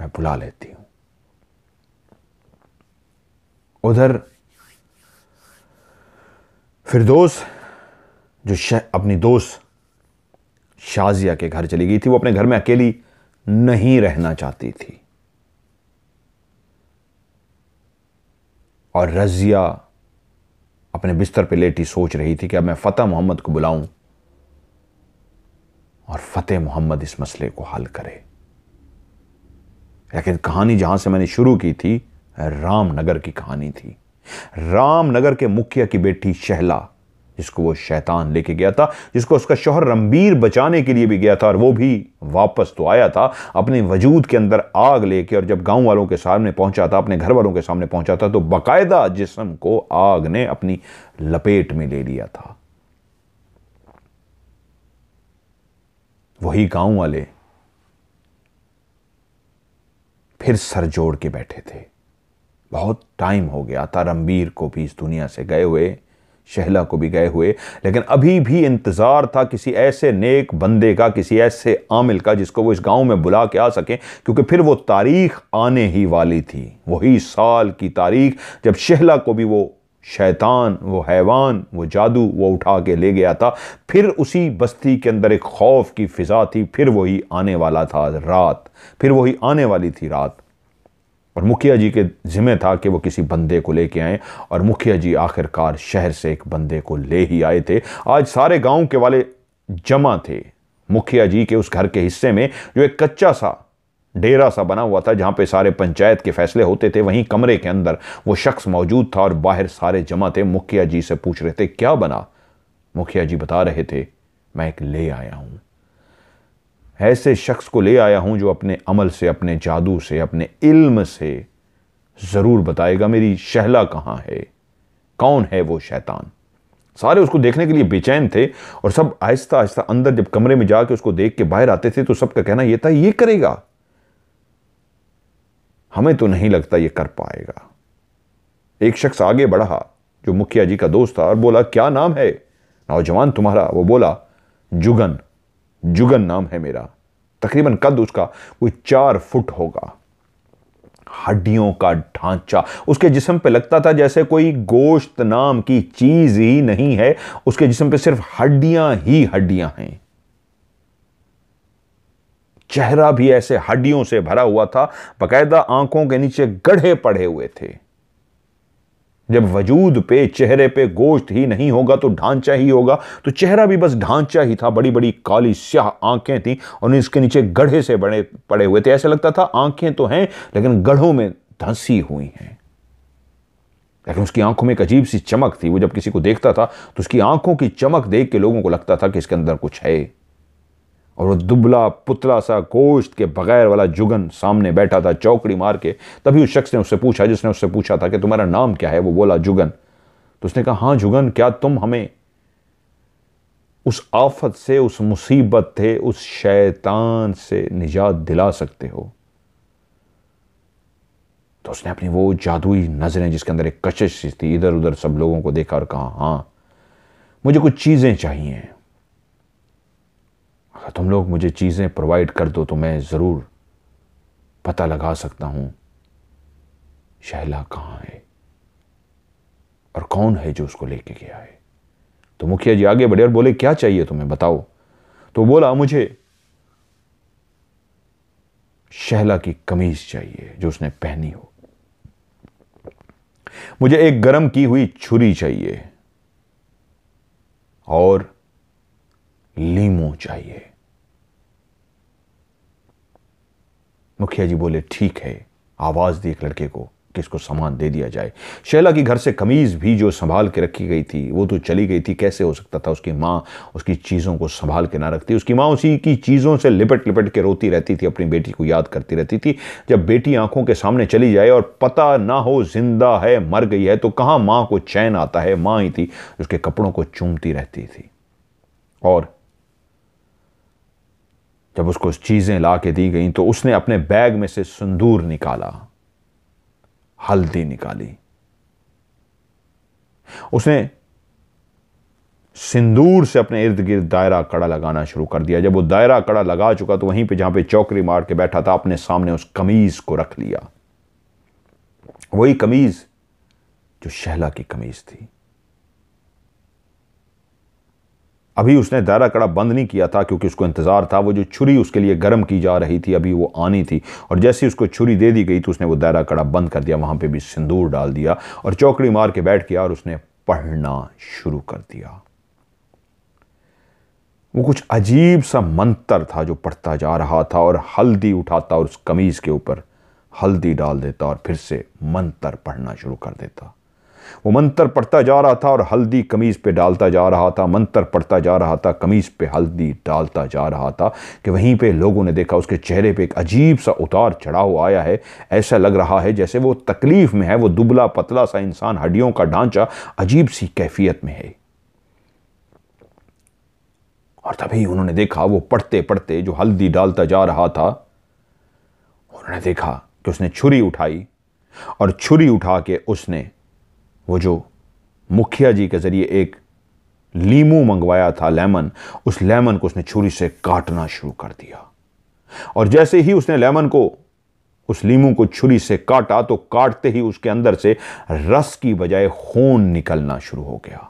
मैं बुला लेती हूं उधर फिरदोस जो अपनी दोस्त शाजिया के घर चली गई थी वो अपने घर में अकेली नहीं रहना चाहती थी और रजिया अपने बिस्तर पे लेटी सोच रही थी कि अब मैं फ़तेह मोहम्मद को बुलाऊं और फ़तेह मोहम्मद इस मसले को हल करे लेकिन कहानी जहां से मैंने शुरू की थी रामनगर की कहानी थी रामनगर के मुखिया की बेटी शहला जिसको वो शैतान लेके गया था जिसको उसका शोहर रंबीर बचाने के लिए भी गया था और वो भी वापस तो आया था अपने वजूद के अंदर आग लेके और जब गांव वालों के सामने पहुंचा था अपने घर वालों के सामने पहुंचा था तो बकायदा जिसम को आग ने अपनी लपेट में ले लिया था वही गांव वाले फिर सर जोड़ के बैठे थे बहुत टाइम हो गया था रणबीर को भी इस दुनिया से गए हुए शहला को भी गए हुए लेकिन अभी भी इंतज़ार था किसी ऐसे नेक बंदे का किसी ऐसे आमिल का जिसको वो इस गांव में बुला के आ सकें क्योंकि फिर वो तारीख आने ही वाली थी वही साल की तारीख जब शहला को भी वो शैतान वो हैवान वो जादू वो उठा के ले गया था फिर उसी बस्ती के अंदर एक खौफ की फिजा थी फिर वही आने वाला था रात फिर वही आने वाली थी रात और मुखिया जी के ज़िम्मे था कि वो किसी बंदे को लेके आए और मुखिया जी आखिरकार शहर से एक बंदे को ले ही आए थे आज सारे गांव के वाले जमा थे मुखिया जी के उस घर के हिस्से में जो एक कच्चा सा डेरा सा बना हुआ था जहाँ पे सारे पंचायत के फैसले होते थे वहीं कमरे के अंदर वो शख्स मौजूद था और बाहर सारे जमा थे मुखिया जी से पूछ रहे थे क्या बना मुखिया जी बता रहे थे मैं एक ले आया हूँ ऐसे शख्स को ले आया हूँ जो अपने अमल से अपने जादू से अपने इल्म से ज़रूर बताएगा मेरी शहला कहाँ है कौन है वो शैतान सारे उसको देखने के लिए बेचैन थे और सब आहिस्ता आहिस्ता अंदर जब कमरे में जाके उसको देख के बाहर आते थे तो सबका कहना यह था ये करेगा हमें तो नहीं लगता ये कर पाएगा एक शख्स आगे बढ़ा जो मुखिया जी का दोस्त था और बोला क्या नाम है नौजवान तुम्हारा वो बोला जुगन जुगन नाम है मेरा तकरीबन कद उसका कोई चार फुट होगा हड्डियों का ढांचा उसके जिसम पे लगता था जैसे कोई गोश्त नाम की चीज़ ही नहीं है उसके जिसम पे सिर्फ हड्डियां ही हड्डियां हैं चेहरा भी ऐसे हड्डियों से भरा हुआ था बकायदा आंखों के नीचे गढ़े पड़े हुए थे जब वजूद पे चेहरे पे गोश्त ही नहीं होगा तो ढांचा ही होगा तो चेहरा भी बस ढांचा ही था बड़ी बड़ी काली स्याह आंखें थी और इसके नीचे गढ़े से बड़े पड़े हुए थे ऐसा लगता था आंखें तो हैं लेकिन गढ़ों में धंसी हुई हैं लेकिन उसकी आंखों में एक अजीब सी चमक थी वो जब किसी को देखता था तो उसकी आंखों की चमक देख के लोगों को लगता था कि इसके अंदर कुछ है और वो दुबला पुतला सा गोश्त के बगैर वाला जुगन सामने बैठा था चौकड़ी मार के तभी उस शख्स ने उससे पूछा जिसने उससे पूछा था कि तुम्हारा नाम क्या है वो बोला जुगन तो उसने कहा हाँ जुगन क्या तुम हमें उस आफत से उस मुसीबत से उस शैतान से निजात दिला सकते हो तो उसने अपनी वो जादुई नज़रें जिसके अंदर एक कशिश थी इधर उधर सब लोगों को देखा और कहा हां मुझे कुछ चीज़ें चाहिए अगर हाँ, तुम लोग मुझे चीज़ें प्रोवाइड कर दो तो मैं ज़रूर पता लगा सकता हूँ शहला कहाँ है और कौन है जो उसको लेके गया है तो मुखिया जी आगे बढ़े और बोले क्या चाहिए तुम्हें बताओ तो बोला मुझे शहला की कमीज चाहिए जो उसने पहनी हो मुझे एक गरम की हुई छुरी चाहिए और लीमो चाहिए मुखिया जी बोले ठीक है आवाज़ दी एक लड़के को कि इसको सामान दे दिया जाए शैला की घर से कमीज़ भी जो संभाल के रखी गई थी वो तो चली गई थी कैसे हो सकता था उसकी माँ उसकी चीज़ों को संभाल के ना रखती उसकी माँ उसी की चीज़ों से लिपट लिपट के रोती रहती थी अपनी बेटी को याद करती रहती थी जब बेटी आंखों के सामने चली जाए और पता ना हो जिंदा है मर गई है तो कहाँ माँ को चैन आता है माँ ही थी उसके कपड़ों को चूमती रहती थी और जब उसको चीज़ें ला के दी गई तो उसने अपने बैग में से संदूर निकाला हल्दी निकाली उसने सिंदूर से अपने इर्द गिर्द दायरा कड़ा लगाना शुरू कर दिया जब वो दायरा कड़ा लगा चुका तो वहीं पे जहां पे चौकरी मार के बैठा था अपने सामने उस कमीज को रख लिया वही कमीज जो शहला की कमीज थी अभी उसने दायरा कड़ा बंद नहीं किया था क्योंकि उसको इंतज़ार था वो जो छुरी उसके लिए गर्म की जा रही थी अभी वो आनी थी और जैसे ही उसको छुरी दे दी गई तो उसने वो दायरा कड़ा बंद कर दिया वहाँ पे भी सिंदूर डाल दिया और चौकड़ी मार के बैठ गया और उसने पढ़ना शुरू कर दिया वो कुछ अजीब सा मंत्र था जो पढ़ता जा रहा था और हल्दी उठाता और उस कमीज़ के ऊपर हल्दी डाल देता और फिर से मंत्र पढ़ना शुरू कर देता वो मंत्र पढ़ता जा रहा था और हल्दी कमीज़ पे डालता जा रहा था मंत्र पढ़ता जा रहा था कमीज़ पे हल्दी डालता जा रहा था कि वहीं पे लोगों ने देखा उसके चेहरे पे एक अजीब सा उतार चढ़ाव आया है ऐसा लग रहा है जैसे वो तकलीफ़ में है वो दुबला पतला सा इंसान हड्डियों का ढांचा अजीब सी कैफियत में है और तभी उन्होंने देखा वो पढ़ते पढ़ते जो हल्दी डालता जा रहा था उन्होंने देखा कि उसने छुरी उठाई और छुरी उठा के उसने वो जो मुखिया जी के ज़रिए एक लीमू मंगवाया था लेमन उस लेमन को उसने छुरी से काटना शुरू कर दिया और जैसे ही उसने लेमन को उस लीमू को छुरी से काटा तो काटते ही उसके अंदर से रस की बजाय खून निकलना शुरू हो गया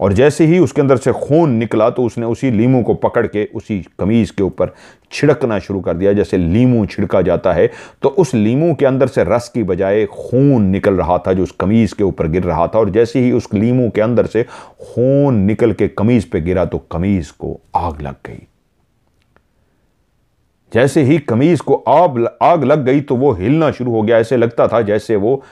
और जैसे ही उसके अंदर से खून निकला तो उसने उसी लीमू को पकड़ के उसी कमीज़ के ऊपर छिड़कना शुरू कर दिया जैसे लीमू छिड़का जाता है तो उस लीमू के अंदर से रस की बजाय खून निकल रहा था जो उस कमीज़ के ऊपर गिर रहा था और जैसे ही उस लीमू के अंदर से खून निकल के कमीज़ पे गिरा तो कमीज़ को आग लग गई जैसे ही कमीज़ को आग आग लग गई तो वो हिलना शुरू हो गया ऐसे लगता था जैसे वो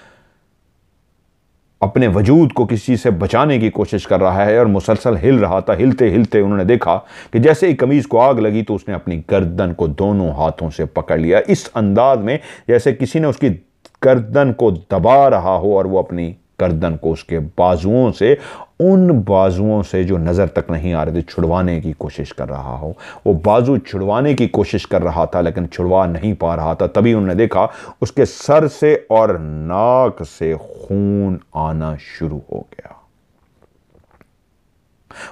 अपने वजूद को किसी से बचाने की कोशिश कर रहा है और मुसलसल हिल रहा था हिलते हिलते उन्होंने देखा कि जैसे ही कमीज़ को आग लगी तो उसने अपनी गर्दन को दोनों हाथों से पकड़ लिया इस अंदाज में जैसे किसी ने उसकी गर्दन को दबा रहा हो और वो अपनी गर्दन को उसके बाजुओं से उन बाजुओं से जो नज़र तक नहीं आ रहे थे छुड़वाने की कोशिश कर रहा हो वो बाजू छुड़वाने की कोशिश कर रहा था लेकिन छुड़वा नहीं पा रहा था तभी उन्होंने देखा उसके सर से और नाक से खून आना शुरू हो गया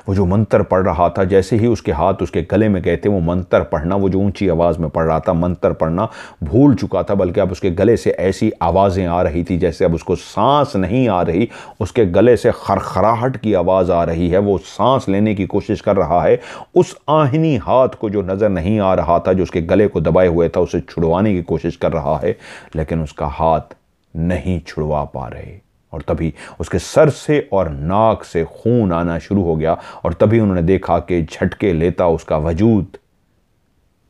वो जो मंत्र पढ़ रहा था जैसे ही उसके हाथ उसके गले में गए थे वो मंत्र पढ़ना वो जो ऊंची आवाज़ में पढ़ रहा था मंत्र पढ़ना भूल चुका था बल्कि अब उसके गले से ऐसी आवाज़ें आ रही थी जैसे अब उसको सांस नहीं आ रही उसके गले से खरखराहट की आवाज़ आ रही है वो सांस लेने की कोशिश कर रहा है उस आहनी हाथ को जो नज़र नहीं आ रहा था जो उसके गले को दबाए हुए था उसे छुड़वाने की कोशिश कर रहा है लेकिन उसका हाथ नहीं छुड़वा पा रहे और तभी उसके सर से और नाक से खून आना शुरू हो गया और तभी उन्होंने देखा कि झटके लेता उसका वजूद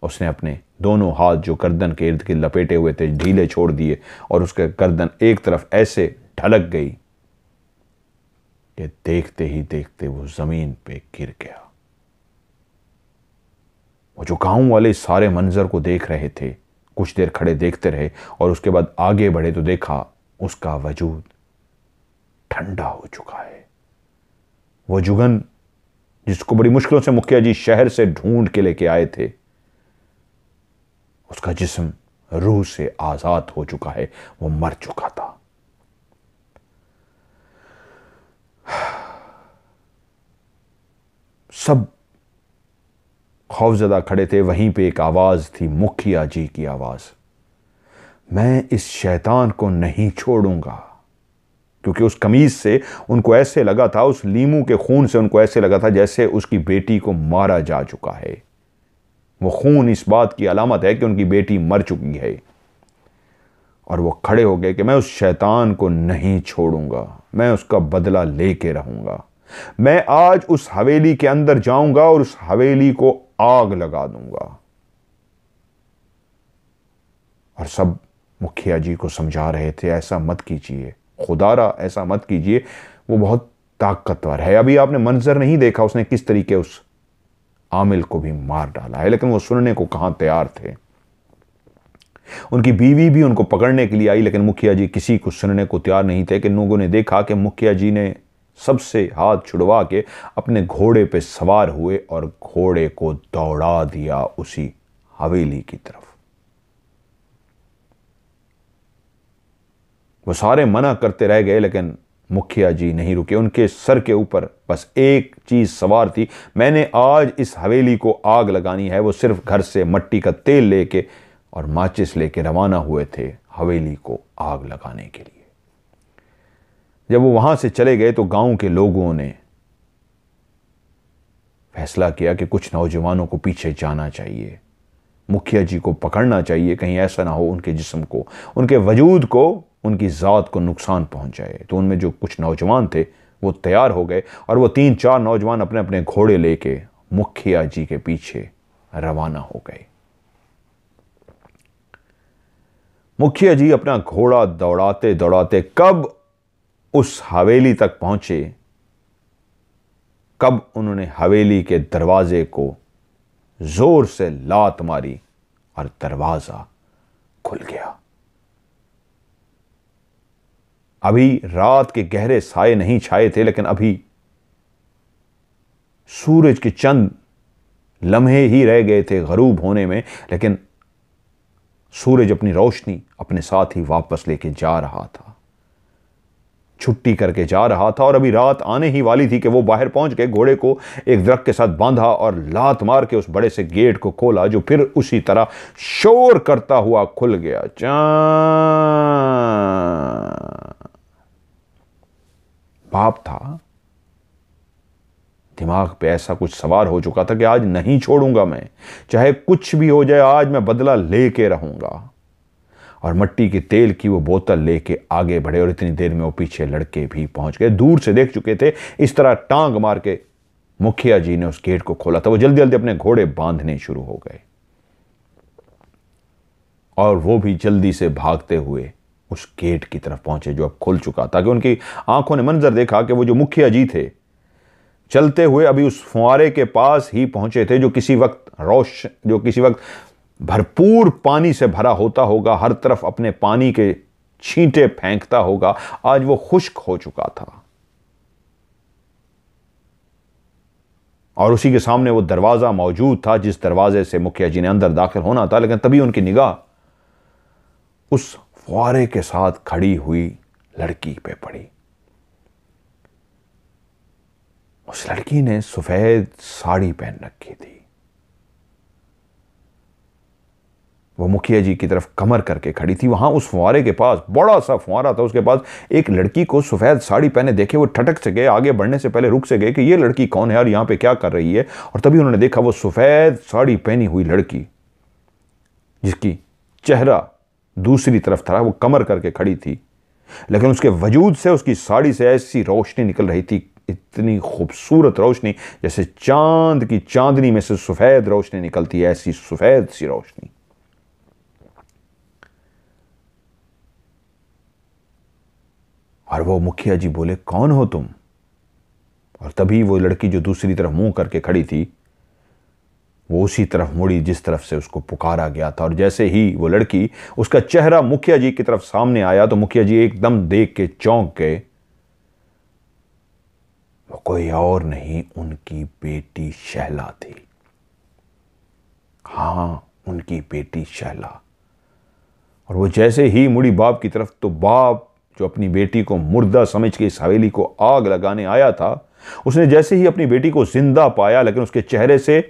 उसने अपने दोनों हाथ जो गर्दन के इर्द गिर्द लपेटे हुए थे ढीले छोड़ दिए और उसके गर्दन एक तरफ ऐसे ढलक गई कि देखते ही देखते वो ज़मीन पे गिर गया वो जो गांव वाले सारे मंजर को देख रहे थे कुछ देर खड़े देखते रहे और उसके बाद आगे बढ़े तो देखा उसका वजूद ठंडा हो चुका है वो जुगन जिसको बड़ी मुश्किलों से मुखिया जी शहर से ढूंढ के लेके आए थे उसका जिस्म रूह से आजाद हो चुका है वो मर चुका था सब खौफजदा खड़े थे वहीं पे एक आवाज थी मुखिया जी की आवाज मैं इस शैतान को नहीं छोड़ूंगा क्योंकि उस कमीज़ से उनको ऐसे लगा था उस लीमू के खून से उनको ऐसे लगा था जैसे उसकी बेटी को मारा जा चुका है वो खून इस बात की अलामत है कि उनकी बेटी मर चुकी है और वो खड़े हो गए कि मैं उस शैतान को नहीं छोड़ूंगा मैं उसका बदला लेके रहूंगा मैं आज उस हवेली के अंदर जाऊंगा और उस हवेली को आग लगा दूंगा और सब मुखिया जी को समझा रहे थे ऐसा मत कीजिए खुदारा ऐसा मत कीजिए वो बहुत ताकतवर है अभी आपने मंजर नहीं देखा उसने किस तरीके उस आमिल को भी मार डाला है लेकिन वो सुनने को कहां तैयार थे उनकी बीवी भी उनको पकड़ने के लिए आई लेकिन मुखिया जी किसी को सुनने को तैयार नहीं थे कि लोगों ने देखा कि मुखिया जी ने सबसे हाथ छुड़वा के अपने घोड़े पे सवार हुए और घोड़े को दौड़ा दिया उसी हवेली की तरफ वो सारे मना करते रह गए लेकिन मुखिया जी नहीं रुके उनके सर के ऊपर बस एक चीज़ सवार थी मैंने आज इस हवेली को आग लगानी है वो सिर्फ घर से मट्टी का तेल लेके और माचिस लेके रवाना हुए थे हवेली को आग लगाने के लिए जब वो वहां से चले गए तो गांव के लोगों ने फैसला किया कि कुछ नौजवानों को पीछे जाना चाहिए मुखिया जी को पकड़ना चाहिए कहीं ऐसा ना हो उनके जिस्म को उनके वजूद को उनकी ज़ात को नुकसान पहुँचाए तो उनमें जो कुछ नौजवान थे वो तैयार हो गए और वह तीन चार नौजवान अपने अपने घोड़े लेके मुखिया जी के पीछे रवाना हो गए मुखिया जी अपना घोड़ा दौड़ाते दौड़ाते कब उस हवेली तक पहुंचे कब उन्होंने हवेली के दरवाजे को जोर से लात मारी और दरवाज़ा खुल गया अभी रात के गहरे साए नहीं छाए थे लेकिन अभी सूरज के चंद लम्हे ही रह गए थे गरूब होने में लेकिन सूरज अपनी रोशनी अपने साथ ही वापस लेके जा रहा था छुट्टी करके जा रहा था और अभी रात आने ही वाली थी कि वो बाहर पहुंच गए घोड़े को एक दरख्त के साथ बांधा और लात मार के उस बड़े से गेट को खोला जो फिर उसी तरह शोर करता हुआ खुल गया चा पाप था दिमाग पे ऐसा कुछ सवार हो चुका था कि आज नहीं छोड़ूंगा मैं चाहे कुछ भी हो जाए आज मैं बदला लेके रहूंगा और मट्टी के तेल की वो बोतल लेके आगे बढ़े और इतनी देर में वो पीछे लड़के भी पहुंच गए दूर से देख चुके थे इस तरह टांग मार के मुखिया जी ने उस गेट को खोला था वो जल्दी जल्दी अपने घोड़े बांधने शुरू हो गए और वो भी जल्दी से भागते हुए उस गेट की तरफ पहुंचे जो अब खुल चुका ताकि उनकी आंखों ने मंजर देखा कि वो जो मुख्य अजी थे चलते हुए अभी उस फुआरे के पास ही पहुंचे थे जो किसी वक्त रोश जो किसी वक्त भरपूर पानी से भरा होता होगा हर तरफ अपने पानी के छींटे फेंकता होगा आज वो खुश्क हो चुका था और उसी के सामने वो दरवाज़ा मौजूद था जिस दरवाजे से मुखिया जी ने अंदर दाखिल होना था लेकिन तभी उनकी निगाह उस फुआरे के साथ खड़ी हुई लड़की पे पड़ी उस लड़की ने सफ़ेद साड़ी पहन रखी थी वो मुखिया जी की तरफ कमर करके खड़ी थी वहां उस फुआरे के पास बड़ा सा फुआरा था उसके पास एक लड़की को सफ़ेद साड़ी पहने देखे वो ठटक से गए आगे बढ़ने से पहले रुक से गए कि ये लड़की कौन है और यहां पे क्या कर रही है और तभी उन्होंने देखा वो सफ़ेद साड़ी पहनी हुई लड़की जिसकी चेहरा दूसरी तरफ था वो कमर करके खड़ी थी लेकिन उसके वजूद से उसकी साड़ी से ऐसी रोशनी निकल रही थी इतनी खूबसूरत रोशनी जैसे चांद की चांदनी में से सफ़ेद रोशनी निकलती है ऐसी सफ़ेद सी रोशनी और वो मुखिया जी बोले कौन हो तुम और तभी वो लड़की जो दूसरी तरफ मुंह करके खड़ी थी वो उसी तरफ मुड़ी जिस तरफ से उसको पुकारा गया था और जैसे ही वो लड़की उसका चेहरा मुखिया जी की तरफ सामने आया तो मुखिया जी एकदम देख के चौंक गए वो कोई और नहीं उनकी बेटी शहला थी हां उनकी बेटी शहला और वो जैसे ही मुड़ी बाप की तरफ तो बाप जो अपनी बेटी को मुर्दा समझ के इस हवेली को आग लगाने आया था उसने जैसे ही अपनी बेटी को जिंदा पाया लेकिन उसके चेहरे से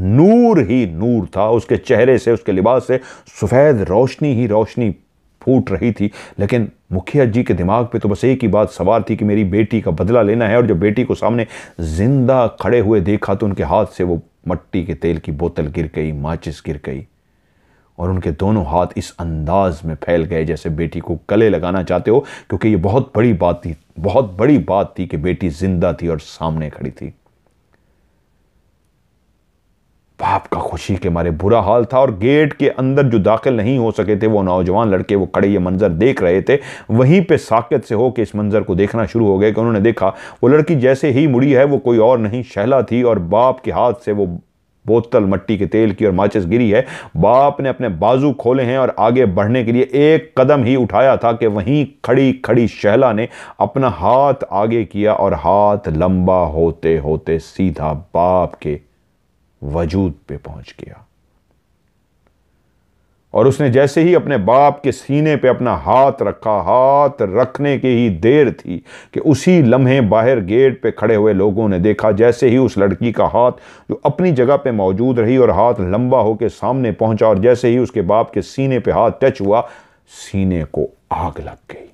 नूर ही नूर था उसके चेहरे से उसके लिबास से सफ़ेद रोशनी ही रोशनी फूट रही थी लेकिन मुखिया जी के दिमाग पे तो बस एक ही बात सवार थी कि मेरी बेटी का बदला लेना है और जब बेटी को सामने जिंदा खड़े हुए देखा तो उनके हाथ से वो मट्टी के तेल की बोतल गिर गई माचिस गिर गई और उनके दोनों हाथ इस अंदाज में फैल गए जैसे बेटी को गले लगाना चाहते हो क्योंकि ये बहुत बड़ी बात थी बहुत बड़ी बात थी कि बेटी जिंदा थी और सामने खड़ी थी बाप का खुशी के मारे बुरा हाल था और गेट के अंदर जो दाखिल नहीं हो सके थे वो नौजवान लड़के वो खड़े ये मंज़र देख रहे थे वहीं पे साकेत से के इस मंज़र को देखना शुरू हो गए कि उन्होंने देखा वो लड़की जैसे ही मुड़ी है वो कोई और नहीं शहला थी और बाप के हाथ से वो बोतल मट्टी के तेल की और माचिस गिरी है बाप ने अपने बाजू खोले हैं और आगे बढ़ने के लिए एक कदम ही उठाया था कि वहीं खड़ी खड़ी शहला ने अपना हाथ आगे किया और हाथ लंबा होते होते सीधा बाप के वजूद पे पहुंच गया और उसने जैसे ही अपने बाप के सीने पे अपना हाथ रखा हाथ रखने की ही देर थी कि उसी लम्हे बाहर गेट पे खड़े हुए लोगों ने देखा जैसे ही उस लड़की का हाथ जो अपनी जगह पे मौजूद रही और हाथ लंबा होकर सामने पहुंचा और जैसे ही उसके बाप के सीने पे हाथ टच हुआ सीने को आग लग गई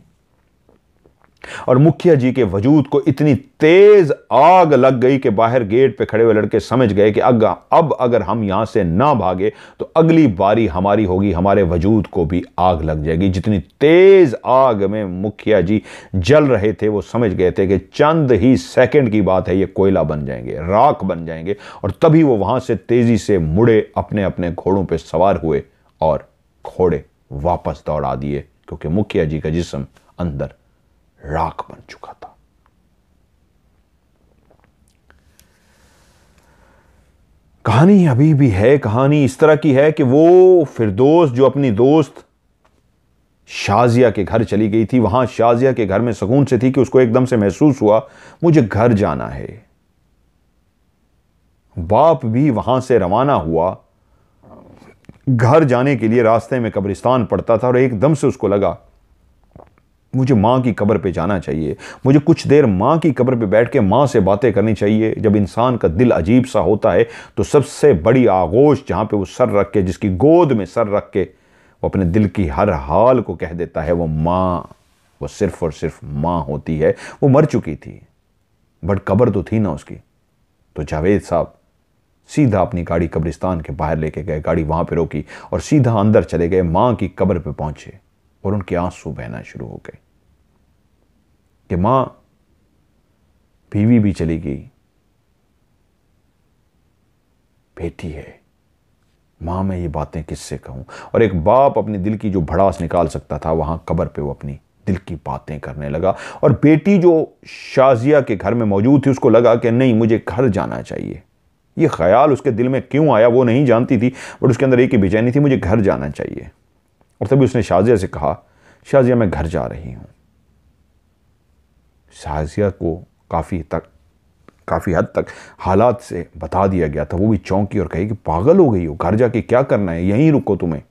और मुखिया जी के वजूद को इतनी तेज आग लग गई कि बाहर गेट पे खड़े हुए लड़के समझ गए कि अग्गा अब अगर हम यहां से ना भागे तो अगली बारी हमारी होगी हमारे वजूद को भी आग लग जाएगी जितनी तेज आग में मुखिया जी जल रहे थे वो समझ गए थे कि चंद ही सेकंड की बात है ये कोयला बन जाएंगे राख बन जाएंगे और तभी वो वहां से तेजी से मुड़े अपने अपने घोड़ों पर सवार हुए और घोड़े वापस दौड़ा दिए क्योंकि मुखिया जी का जिसम अंदर राख बन चुका था कहानी अभी भी है कहानी इस तरह की है कि वो फिरदोस जो अपनी दोस्त शाजिया के घर चली गई थी वहां शाजिया के घर में सुकून से थी कि उसको एकदम से महसूस हुआ मुझे घर जाना है बाप भी वहां से रवाना हुआ घर जाने के लिए रास्ते में कब्रिस्तान पड़ता था और एकदम से उसको लगा मुझे माँ की कब्र पे जाना चाहिए मुझे कुछ देर माँ की कब्र पे बैठ के माँ से बातें करनी चाहिए जब इंसान का दिल अजीब सा होता है तो सबसे बड़ी आगोश जहाँ पे वो सर रख के जिसकी गोद में सर रख के वो अपने दिल की हर हाल को कह देता है वो माँ वो सिर्फ़ और सिर्फ माँ होती है वो मर चुकी थी बट कब्र तो थी ना उसकी तो जावेद साहब सीधा अपनी गाड़ी कब्रिस्तान के बाहर लेके गए गाड़ी वहाँ पे रोकी और सीधा अंदर चले गए माँ की कब्र पे पहुँचे और उनके आंसू बहना शुरू हो गए कि मां बीवी भी चली गई बेटी है मां मैं ये बातें किससे कहूं और एक बाप अपने दिल की जो भड़ास निकाल सकता था वहां कबर पे वो अपनी दिल की बातें करने लगा और बेटी जो शाजिया के घर में मौजूद थी उसको लगा कि नहीं मुझे घर जाना चाहिए ये ख्याल उसके दिल में क्यों आया वो नहीं जानती थी बट उसके अंदर एक ही बेचैनी थी मुझे घर जाना चाहिए और तभी उसने शाजिया से कहा शाजिया मैं घर जा रही हूँ शाजिया को काफ़ी तक काफ़ी हद तक हालात से बता दिया गया था वो भी चौंकी और कही कि पागल हो गई हो घर जाके क्या करना है यहीं रुको तुम्हें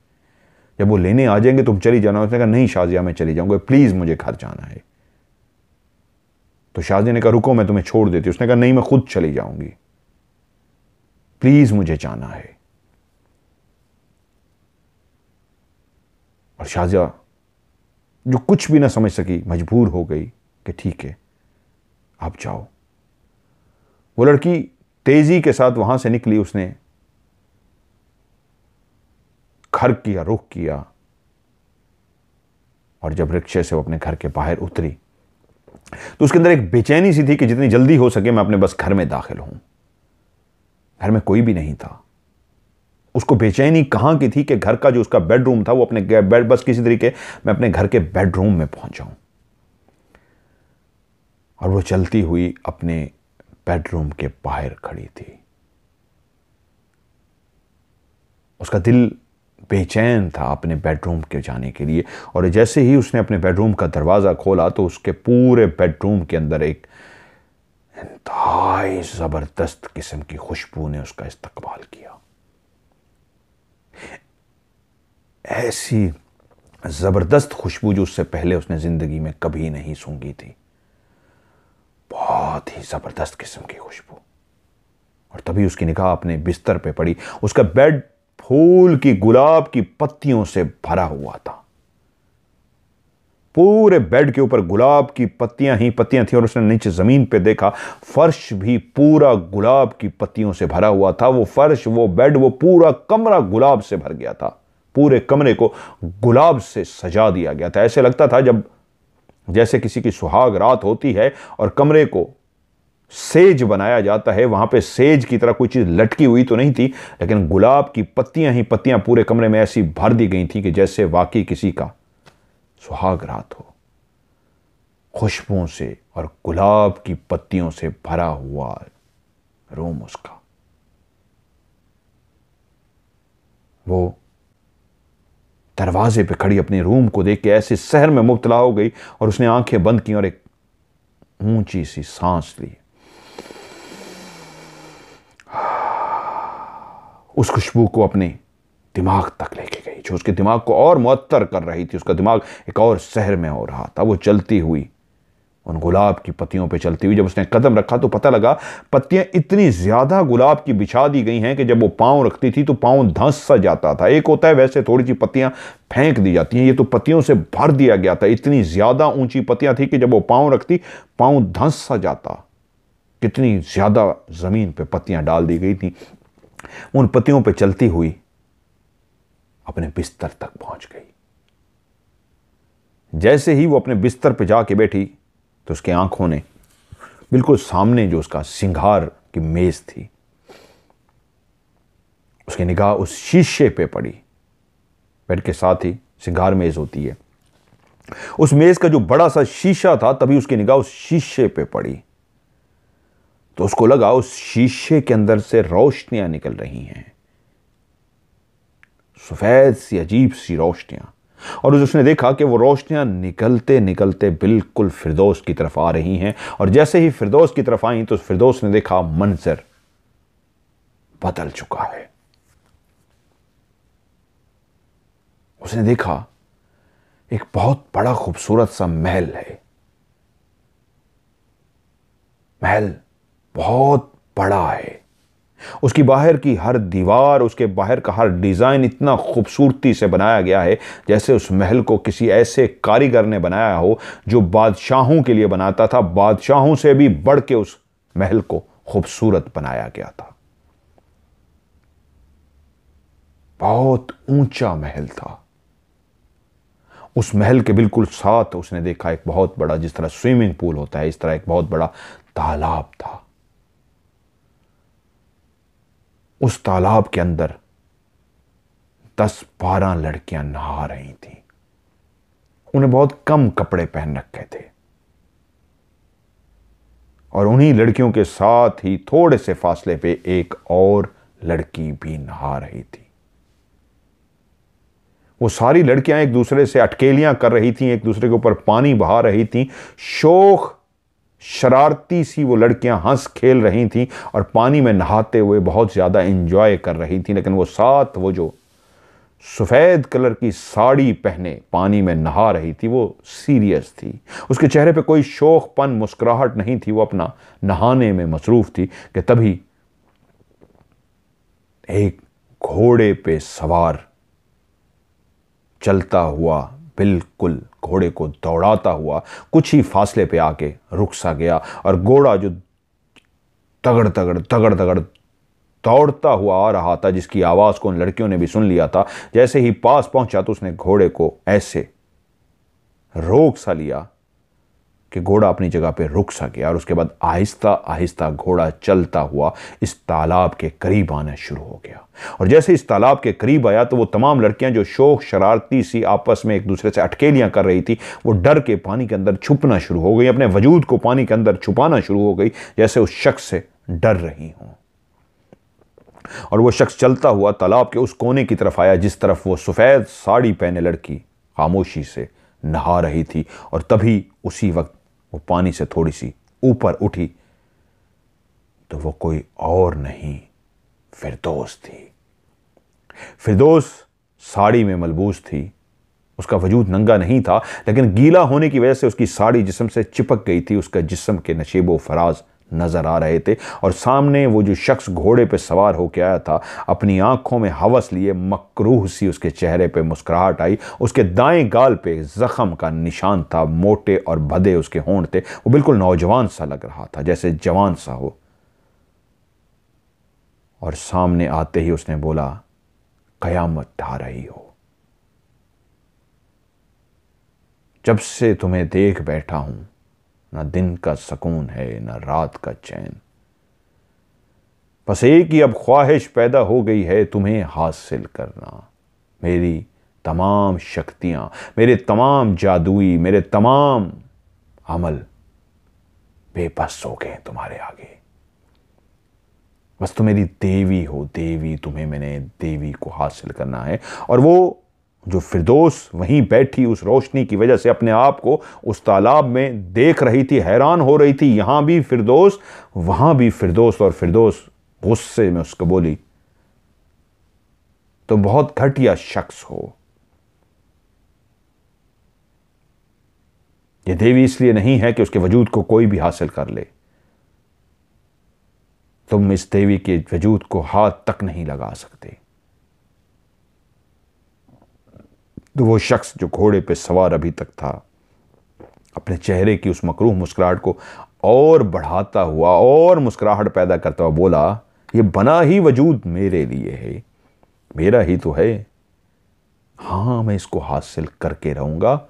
जब वो लेने आ जाएंगे तुम तो चली जाना उसने कहा नहीं शाजिया मैं चली जाऊंगा प्लीज़ मुझे घर जाना है तो शाजिया ने कहा रुको मैं तुम्हें छोड़ देती उसने कहा नहीं मैं खुद चली जाऊंगी प्लीज़ मुझे जाना है और शाहजहाँ जो कुछ भी ना समझ सकी मजबूर हो गई कि ठीक है आप जाओ वो लड़की तेज़ी के साथ वहां से निकली उसने घर किया रुख किया और जब रिक्शे से वो अपने घर के बाहर उतरी तो उसके अंदर एक बेचैनी सी थी कि जितनी जल्दी हो सके मैं अपने बस घर में दाखिल हूं घर में कोई भी नहीं था उसको बेचैनी कहाँ की थी कि घर का जो उसका बेडरूम था वो अपने बेड बस किसी तरीके मैं अपने घर के बेडरूम में पहुंच जाऊं और वो चलती हुई अपने बेडरूम के बाहर खड़ी थी उसका दिल बेचैन था अपने बेडरूम के जाने के लिए और जैसे ही उसने अपने बेडरूम का दरवाज़ा खोला तो उसके पूरे बेडरूम के अंदर एक इंतहाई ज़बरदस्त किस्म की खुशबू ने उसका इस्तकबाल किया ऐसी ज़बरदस्त खुशबू जो उससे पहले उसने ज़िंदगी में कभी नहीं सूंघी थी बहुत ही ज़बरदस्त किस्म की खुशबू और तभी उसकी निगाह अपने बिस्तर पे पड़ी उसका बेड फूल की गुलाब की पत्तियों से भरा हुआ था पूरे बेड के ऊपर गुलाब की पत्तियां ही पत्तियां थी और उसने नीचे ज़मीन पे देखा फर्श भी पूरा गुलाब की पत्तियों से भरा हुआ था वो फर्श वो बेड वो पूरा कमरा गुलाब से भर गया था पूरे कमरे को गुलाब से सजा दिया गया था ऐसे लगता था जब जैसे किसी की सुहाग रात होती है और कमरे को सेज बनाया जाता है वहां पे सेज की तरह कोई चीज़ लटकी हुई तो नहीं थी लेकिन गुलाब की पत्तियां ही पत्तियां पूरे कमरे में ऐसी भर दी गई थी कि जैसे वाकई किसी का सुहाग रात हो खुशबुओं से और गुलाब की पत्तियों से भरा हुआ रोम उसका वो दरवाजे पे खड़ी अपने रूम को देख के ऐसे शहर में मुबतला हो गई और उसने आंखें बंद की और एक ऊंची सी सांस ली उस खुशबू को अपने दिमाग तक लेके गई जो उसके दिमाग को और मअतर कर रही थी उसका दिमाग एक और शहर में हो रहा था वो चलती हुई उन गुलाब की पत्तियों पर चलती हुई जब उसने कदम रखा तो पता लगा पत्तियां इतनी ज़्यादा गुलाब की बिछा दी गई हैं कि जब वो पांव रखती थी तो पांव धंस सा जाता था एक होता है वैसे थोड़ी सी पत्तियां फेंक दी जाती हैं ये तो पत्तियों से भर दिया गया था इतनी ज़्यादा ऊंची पत्तियां थी कि जब वो पाँव रखती पाँव धंस सा जाता कितनी ज़्यादा ज़मीन पर पत्तियां डाल दी गई थी उन पत्तियों पर चलती हुई अपने बिस्तर तक पहुंच गई जैसे ही वो अपने बिस्तर पर जाके बैठी तो उसकी आंखों ने बिल्कुल सामने जो उसका सिंघार की मेज थी उसकी निगाह उस शीशे पे पड़ी बेड के साथ ही सिंघार मेज होती है उस मेज का जो बड़ा सा शीशा था तभी उसकी निगाह उस शीशे पे पड़ी तो उसको लगा उस शीशे के अंदर से रोशनियां निकल रही हैं सफेद सी अजीब सी रोशनियां और उसने देखा कि वो रोशनियां निकलते निकलते बिल्कुल फिरदौस की तरफ आ रही हैं और जैसे ही फिरदौस की तरफ आई तो फिरदौस ने देखा मंजर बदल चुका है उसने देखा एक बहुत बड़ा खूबसूरत सा महल है महल बहुत बड़ा है उसकी बाहर की हर दीवार उसके बाहर का हर डिज़ाइन इतना खूबसूरती से बनाया गया है जैसे उस महल को किसी ऐसे कारीगर ने बनाया हो जो बादशाहों के लिए बनाता था बादशाहों से भी बढ़ के उस महल को खूबसूरत बनाया गया था बहुत ऊंचा महल था उस महल के बिल्कुल साथ उसने देखा एक बहुत बड़ा जिस तरह स्विमिंग पूल होता है इस तरह एक बहुत बड़ा तालाब था उस तालाब के अंदर दस बारह लड़कियां नहा रही थी उन्हें बहुत कम कपड़े पहन रखे थे और उन्हीं लड़कियों के साथ ही थोड़े से फासले पे एक और लड़की भी नहा रही थी वो सारी लड़कियां एक दूसरे से अटकेलियां कर रही थीं एक दूसरे के ऊपर पानी बहा रही थीं शोख शरारती सी वो लड़कियां हंस खेल रही थीं और पानी में नहाते हुए बहुत ज़्यादा इन्जॉय कर रही थीं लेकिन वो साथ वो जो सफ़ेद कलर की साड़ी पहने पानी में नहा रही थी वो सीरियस थी उसके चेहरे पे कोई शोकपन मुस्कुराहट नहीं थी वो अपना नहाने में मसरूफ़ थी कि तभी एक घोड़े पे सवार चलता हुआ बिल्कुल घोड़े को दौड़ाता हुआ कुछ ही फासले पे आके रुक सा गया और घोड़ा जो तगड़ तगड़ तगड़ तगड़ दौड़ता हुआ आ रहा था जिसकी आवाज़ को उन लड़कियों ने भी सुन लिया था जैसे ही पास पहुंचा तो उसने घोड़े को ऐसे रोक सा लिया कि घोड़ा अपनी जगह पर रुक सके और उसके बाद आहिस्ता आहिस्ता घोड़ा चलता हुआ इस तालाब के करीब आना शुरू हो गया और जैसे इस तालाब के करीब आया तो वो तमाम लड़कियां जो शोक शरारती सी आपस में एक दूसरे से अटकेलियां कर रही थी वो डर के पानी के अंदर छुपना शुरू हो गई अपने वजूद को पानी के अंदर छुपाना शुरू हो गई जैसे उस शख्स से डर रही हूँ और वह शख्स चलता हुआ तालाब के उस कोने की तरफ आया जिस तरफ वो सफ़ेद साड़ी पहने लड़की खामोशी से नहा रही थी और तभी उसी वक्त वो पानी से थोड़ी सी ऊपर उठी तो वो कोई और नहीं फिरदोस थी फिरदोस साड़ी में मलबूस थी उसका वजूद नंगा नहीं था लेकिन गीला होने की वजह से उसकी साड़ी जिसम से चिपक गई थी उसका जिसम के नशेबो फराज नज़र आ रहे थे और सामने वो जो शख्स घोड़े पर सवार होकर आया था अपनी आंखों में हवस लिए मकरूह सी उसके चेहरे पर मुस्कुराहट आई उसके दाएं गाल पे जख्म का निशान था मोटे और भदे उसके होंड थे वो बिल्कुल नौजवान सा लग रहा था जैसे जवान सा हो और सामने आते ही उसने बोला कयामत ढा रही हो जब से तुम्हें देख बैठा हूं ना दिन का सुकून है ना रात का चैन बस एक ही अब ख्वाहिश पैदा हो गई है तुम्हें हासिल करना मेरी तमाम शक्तियां मेरे तमाम जादुई मेरे तमाम अमल बेबस हो गए तुम्हारे आगे बस तुम तो मेरी देवी हो देवी तुम्हें मैंने देवी को हासिल करना है और वो जो फिरदोस वहीं बैठी उस रोशनी की वजह से अपने आप को उस तालाब में देख रही थी हैरान हो रही थी यहाँ भी फिरदोस वहाँ भी फिरदोस और फिरदोस गुस्से में उसको बोली तो बहुत घटिया शख्स हो ये देवी इसलिए नहीं है कि उसके वजूद को कोई भी हासिल कर ले तुम इस देवी के वजूद को हाथ तक नहीं लगा सकते तो वो शख्स जो घोड़े पे सवार अभी तक था अपने चेहरे की उस मकरूह मुस्कुराहट को और बढ़ाता हुआ और मुस्कुराहट पैदा करता हुआ बोला ये बना ही वजूद मेरे लिए है मेरा ही तो है हाँ मैं इसको हासिल करके रहूंगा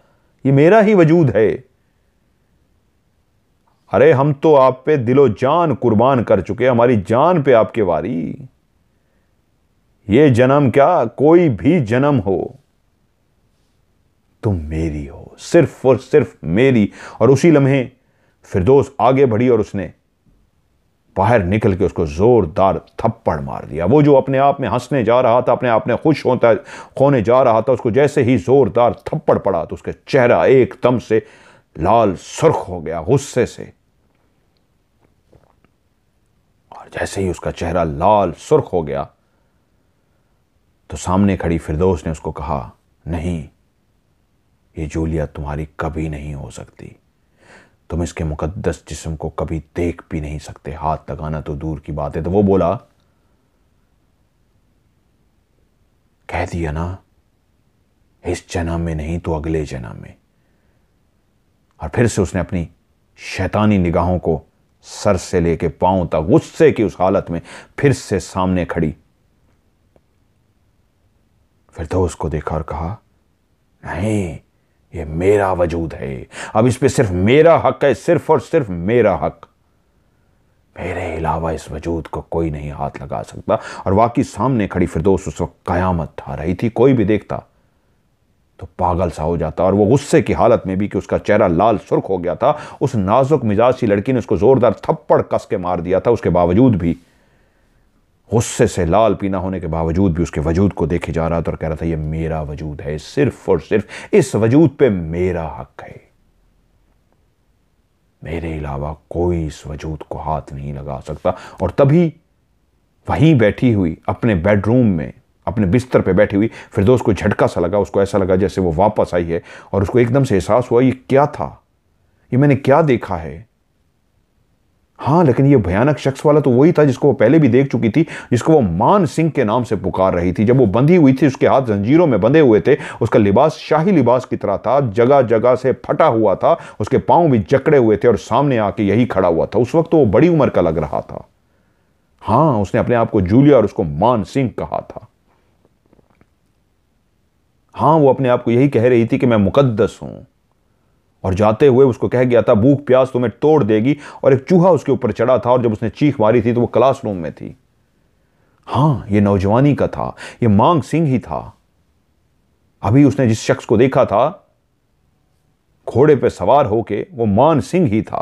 ये मेरा ही वजूद है अरे हम तो आप पे दिलो जान कुर्बान कर चुके हमारी जान पे आपके वारी ये जन्म क्या कोई भी जन्म हो तुम मेरी हो सिर्फ और सिर्फ मेरी और उसी लम्हे फिरदोस आगे बढ़ी और उसने बाहर निकल के उसको ज़ोरदार थप्पड़ मार दिया वो जो अपने आप में हंसने जा रहा था अपने आप में खुश होता होने जा रहा था उसको जैसे ही ज़ोरदार थप्पड़ पड़ा तो उसका चेहरा एकदम से लाल सुर्ख हो गया गुस्से से और जैसे ही उसका चेहरा लाल सुर्ख हो गया तो सामने खड़ी फिरदोस ने उसको कहा नहीं ये जूलिया तुम्हारी कभी नहीं हो सकती तुम इसके मुकद्दस जिस्म को कभी देख भी नहीं सकते हाथ लगाना तो दूर की बात है तो वो बोला कह दिया ना इस जन्म में नहीं तो अगले जन्म में और फिर से उसने अपनी शैतानी निगाहों को सर से लेके पांव तक गुस्से की उस हालत में फिर से सामने खड़ी फिर तो उसको देखा और कहा नहीं ये मेरा वजूद है अब इस पे सिर्फ मेरा हक है सिर्फ और सिर्फ मेरा हक मेरे अलावा इस वजूद को कोई नहीं हाथ लगा सकता और वाकई सामने खड़ी फिरदोस उस वक्त कयामत आ रही थी कोई भी देखता तो पागल सा हो जाता और वो गुस्से की हालत में भी कि उसका चेहरा लाल सुर्ख हो गया था उस नाजुक मिजाज सी लड़की ने उसको ज़ोरदार थप्पड़ कस के मार दिया था उसके बावजूद भी गुस्से से लाल पीना होने के बावजूद भी उसके वजूद को देखे जा रहा था और कह रहा था ये मेरा वजूद है सिर्फ और सिर्फ इस वजूद पे मेरा हक है मेरे अलावा कोई इस वजूद को हाथ नहीं लगा सकता और तभी वहीं बैठी हुई अपने बेडरूम में अपने बिस्तर पे बैठी हुई फिर दोस्त को झटका सा लगा उसको ऐसा लगा जैसे वो वापस आई है और उसको एकदम से एहसास हुआ ये क्या था ये मैंने क्या देखा है हाँ लेकिन ये भयानक शख्स वाला तो वही था जिसको वो पहले भी देख चुकी थी जिसको वो मान सिंह के नाम से पुकार रही थी जब वो बंधी हुई थी उसके हाथ जंजीरों में बंधे हुए थे उसका लिबास शाही लिबास की तरह था जगह जगह से फटा हुआ था उसके पाँव भी जकड़े हुए थे और सामने आके यही खड़ा हुआ था उस वक्त तो वो बड़ी उम्र का लग रहा था हाँ उसने अपने आप को जूलिया और उसको मान सिंह कहा था हाँ वो अपने आप को यही कह रही थी कि मैं मुकद्दस हूं और जाते हुए उसको कह गया था भूख प्यास तुम्हें तोड़ देगी और एक चूहा उसके ऊपर चढ़ा था और जब उसने चीख मारी थी तो वो क्लासरूम में थी हां ये नौजवानी का था ये मांग सिंह ही था अभी उसने जिस शख्स को देखा था घोड़े पर सवार होके वो मान सिंह ही था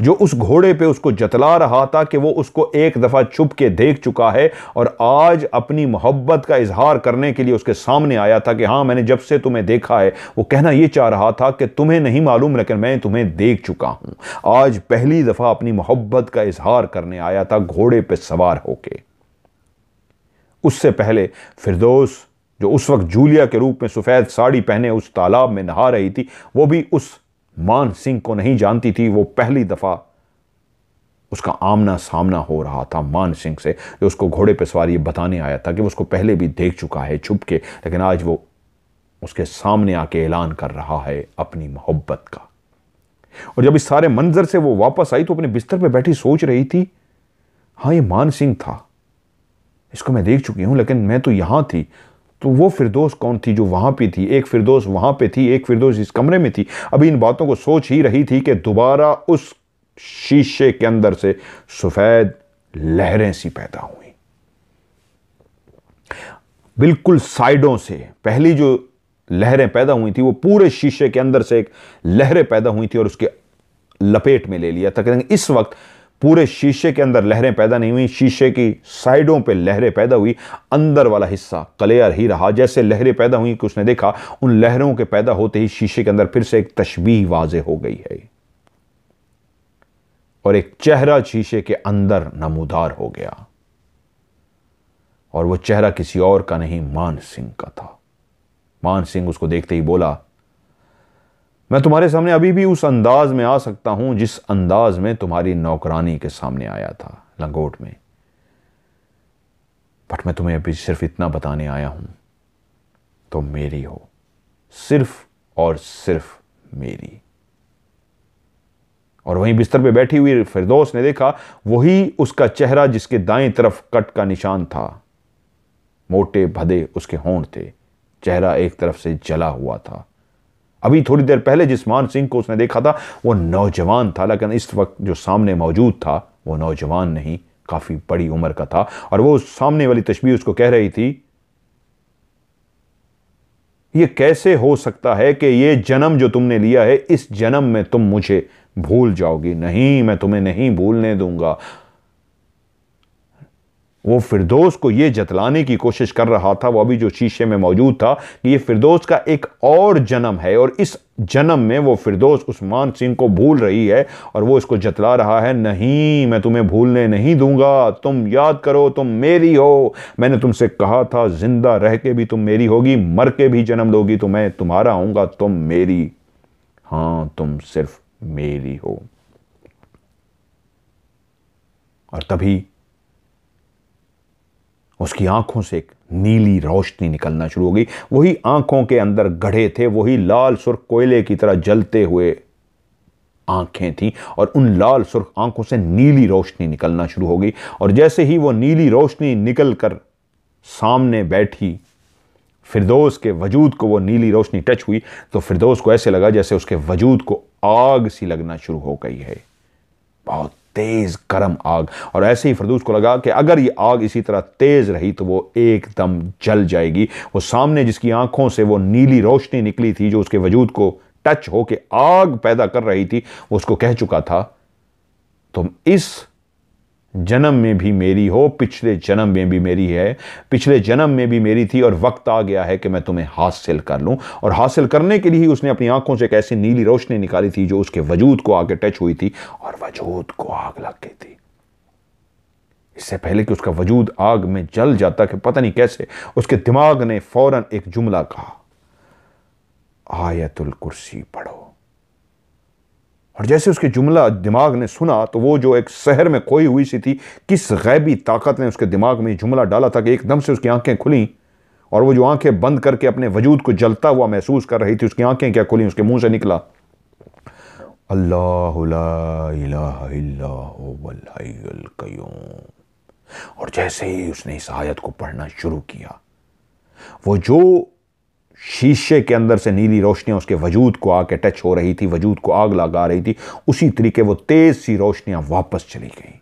जो उस घोड़े पे उसको जतला रहा था कि वो उसको एक दफ़ा छुप के देख चुका है और आज अपनी मोहब्बत का इजहार करने के लिए उसके सामने आया था कि हाँ मैंने जब से तुम्हें देखा है वो कहना ये चाह रहा था कि तुम्हें नहीं मालूम लेकिन मैं तुम्हें देख चुका हूँ आज पहली दफ़ा अपनी मोहब्बत का इजहार करने आया था घोड़े पर सवार होके उससे पहले फिरदोस जो उस वक्त जूलिया के रूप में सफ़ेद साड़ी पहने उस तालाब में नहा रही थी वो भी उस मान सिंह को नहीं जानती थी वो पहली दफ़ा उसका आमना सामना हो रहा था मान सिंह से जो उसको घोड़े पर सवार ये बताने आया था कि उसको पहले भी देख चुका है छुप के लेकिन आज वो उसके सामने आके ऐलान कर रहा है अपनी मोहब्बत का और जब इस सारे मंजर से वो वापस आई तो अपने बिस्तर पर बैठी सोच रही थी हाँ ये मान सिंह था इसको मैं देख चुकी हूं लेकिन मैं तो यहां थी तो वो फिरदोस कौन थी जो वहाँ पे थी एक फिरदोस वहाँ पे थी एक फिरदोस इस कमरे में थी अभी इन बातों को सोच ही रही थी कि दोबारा उस शीशे के अंदर से सफ़ेद लहरें सी पैदा हुई बिल्कुल साइडों से पहली जो लहरें पैदा हुई थी वो पूरे शीशे के अंदर से एक लहरें पैदा हुई थी और उसके लपेट में ले लिया तकरीबन इस वक्त पूरे शीशे के अंदर लहरें पैदा नहीं हुई शीशे की साइडों पे लहरें पैदा हुई अंदर वाला हिस्सा क्लियर ही रहा जैसे लहरें पैदा हुई कि उसने देखा उन लहरों के पैदा होते ही शीशे के अंदर फिर से एक तशबीह वाजे हो गई है और एक चेहरा शीशे के अंदर नमोदार हो गया और वो चेहरा किसी और का नहीं मान सिंह का था मान सिंह उसको देखते ही बोला मैं तुम्हारे सामने अभी भी उस अंदाज में आ सकता हूं जिस अंदाज में तुम्हारी नौकरानी के सामने आया था लंगोट में बट मैं तुम्हें अभी सिर्फ इतना बताने आया हूं तुम तो मेरी हो सिर्फ और सिर्फ मेरी और वहीं बिस्तर पे बैठी हुई फिरदोस ने देखा वही उसका चेहरा जिसके दाएं तरफ कट का निशान था मोटे भदे उसके होंठ थे चेहरा एक तरफ से जला हुआ था अभी थोड़ी देर पहले जिस मान सिंह को उसने देखा था वो नौजवान था लेकिन इस वक्त जो सामने मौजूद था वो नौजवान नहीं काफ़ी बड़ी उम्र का था और वो उस सामने वाली तस्वीर उसको कह रही थी ये कैसे हो सकता है कि ये जन्म जो तुमने लिया है इस जन्म में तुम मुझे भूल जाओगी नहीं मैं तुम्हें नहीं भूलने दूंगा वो फिरदोस को ये जतलाने की कोशिश कर रहा था वो अभी जो शीशे में मौजूद था कि ये फिरदोस का एक और जन्म है और इस जन्म में वो फिरदोस उस्मान सिंह को भूल रही है और वो इसको जतला रहा है नहीं मैं तुम्हें भूलने नहीं दूंगा तुम याद करो तुम मेरी हो मैंने तुमसे कहा था जिंदा रह के भी तुम मेरी होगी मर के भी जन्म लोगी तो मैं तुम्हारा आऊँगा तुम मेरी हाँ तुम सिर्फ मेरी हो और तभी उसकी आंखों से एक नीली रोशनी निकलना शुरू हो गई वही आंखों के अंदर गढ़े थे वही लाल सुर्ख कोयले की तरह जलते हुए आंखें थीं और उन लाल सुर्ख आंखों से नीली रोशनी निकलना शुरू हो गई और जैसे ही वो नीली रोशनी निकल कर सामने बैठी फिरदोस के वजूद को वो नीली रोशनी टच हुई तो फिरदोस को ऐसे लगा जैसे उसके वजूद को आग सी लगना शुरू हो गई है बहुत तेज़ गर्म आग और ऐसे ही फरदूस को लगा कि अगर ये आग इसी तरह तेज़ रही तो वो एकदम जल जाएगी वो सामने जिसकी आंखों से वो नीली रोशनी निकली थी जो उसके वजूद को टच होके आग पैदा कर रही थी उसको कह चुका था तुम इस जन्म में भी मेरी हो पिछले जन्म में भी मेरी है पिछले जन्म में भी मेरी थी और वक्त आ गया है कि मैं तुम्हें हासिल कर लूं और हासिल करने के लिए ही उसने अपनी आंखों से एक ऐसी नीली रोशनी निकाली थी जो उसके वजूद को आगे टच हुई थी और वजूद को आग लग गई थी इससे पहले कि उसका वजूद आग में जल जाता कि पता नहीं कैसे उसके दिमाग ने फौरन एक जुमला कहा आयतुल कुर्सी पढ़ो और जैसे उसके जुमला दिमाग ने सुना तो वो जो एक शहर में खोई हुई सी थी किस गैबी ताकत ने उसके दिमाग में जुमला डाला था कि एकदम से उसकी आंखें खुली और वो जो आंखें बंद करके अपने वजूद को जलता हुआ महसूस कर रही थी उसकी आंखें क्या खुली उसके मुंह से निकला अल्लाह और जैसे ही उसने इस आयत को पढ़ना शुरू किया वो जो शीशे के अंदर से नीली रोशनियाँ उसके वजूद को आके टच हो रही थी वजूद को आग लगा रही थी उसी तरीके वो तेज़ सी रोशनियाँ वापस चली गईं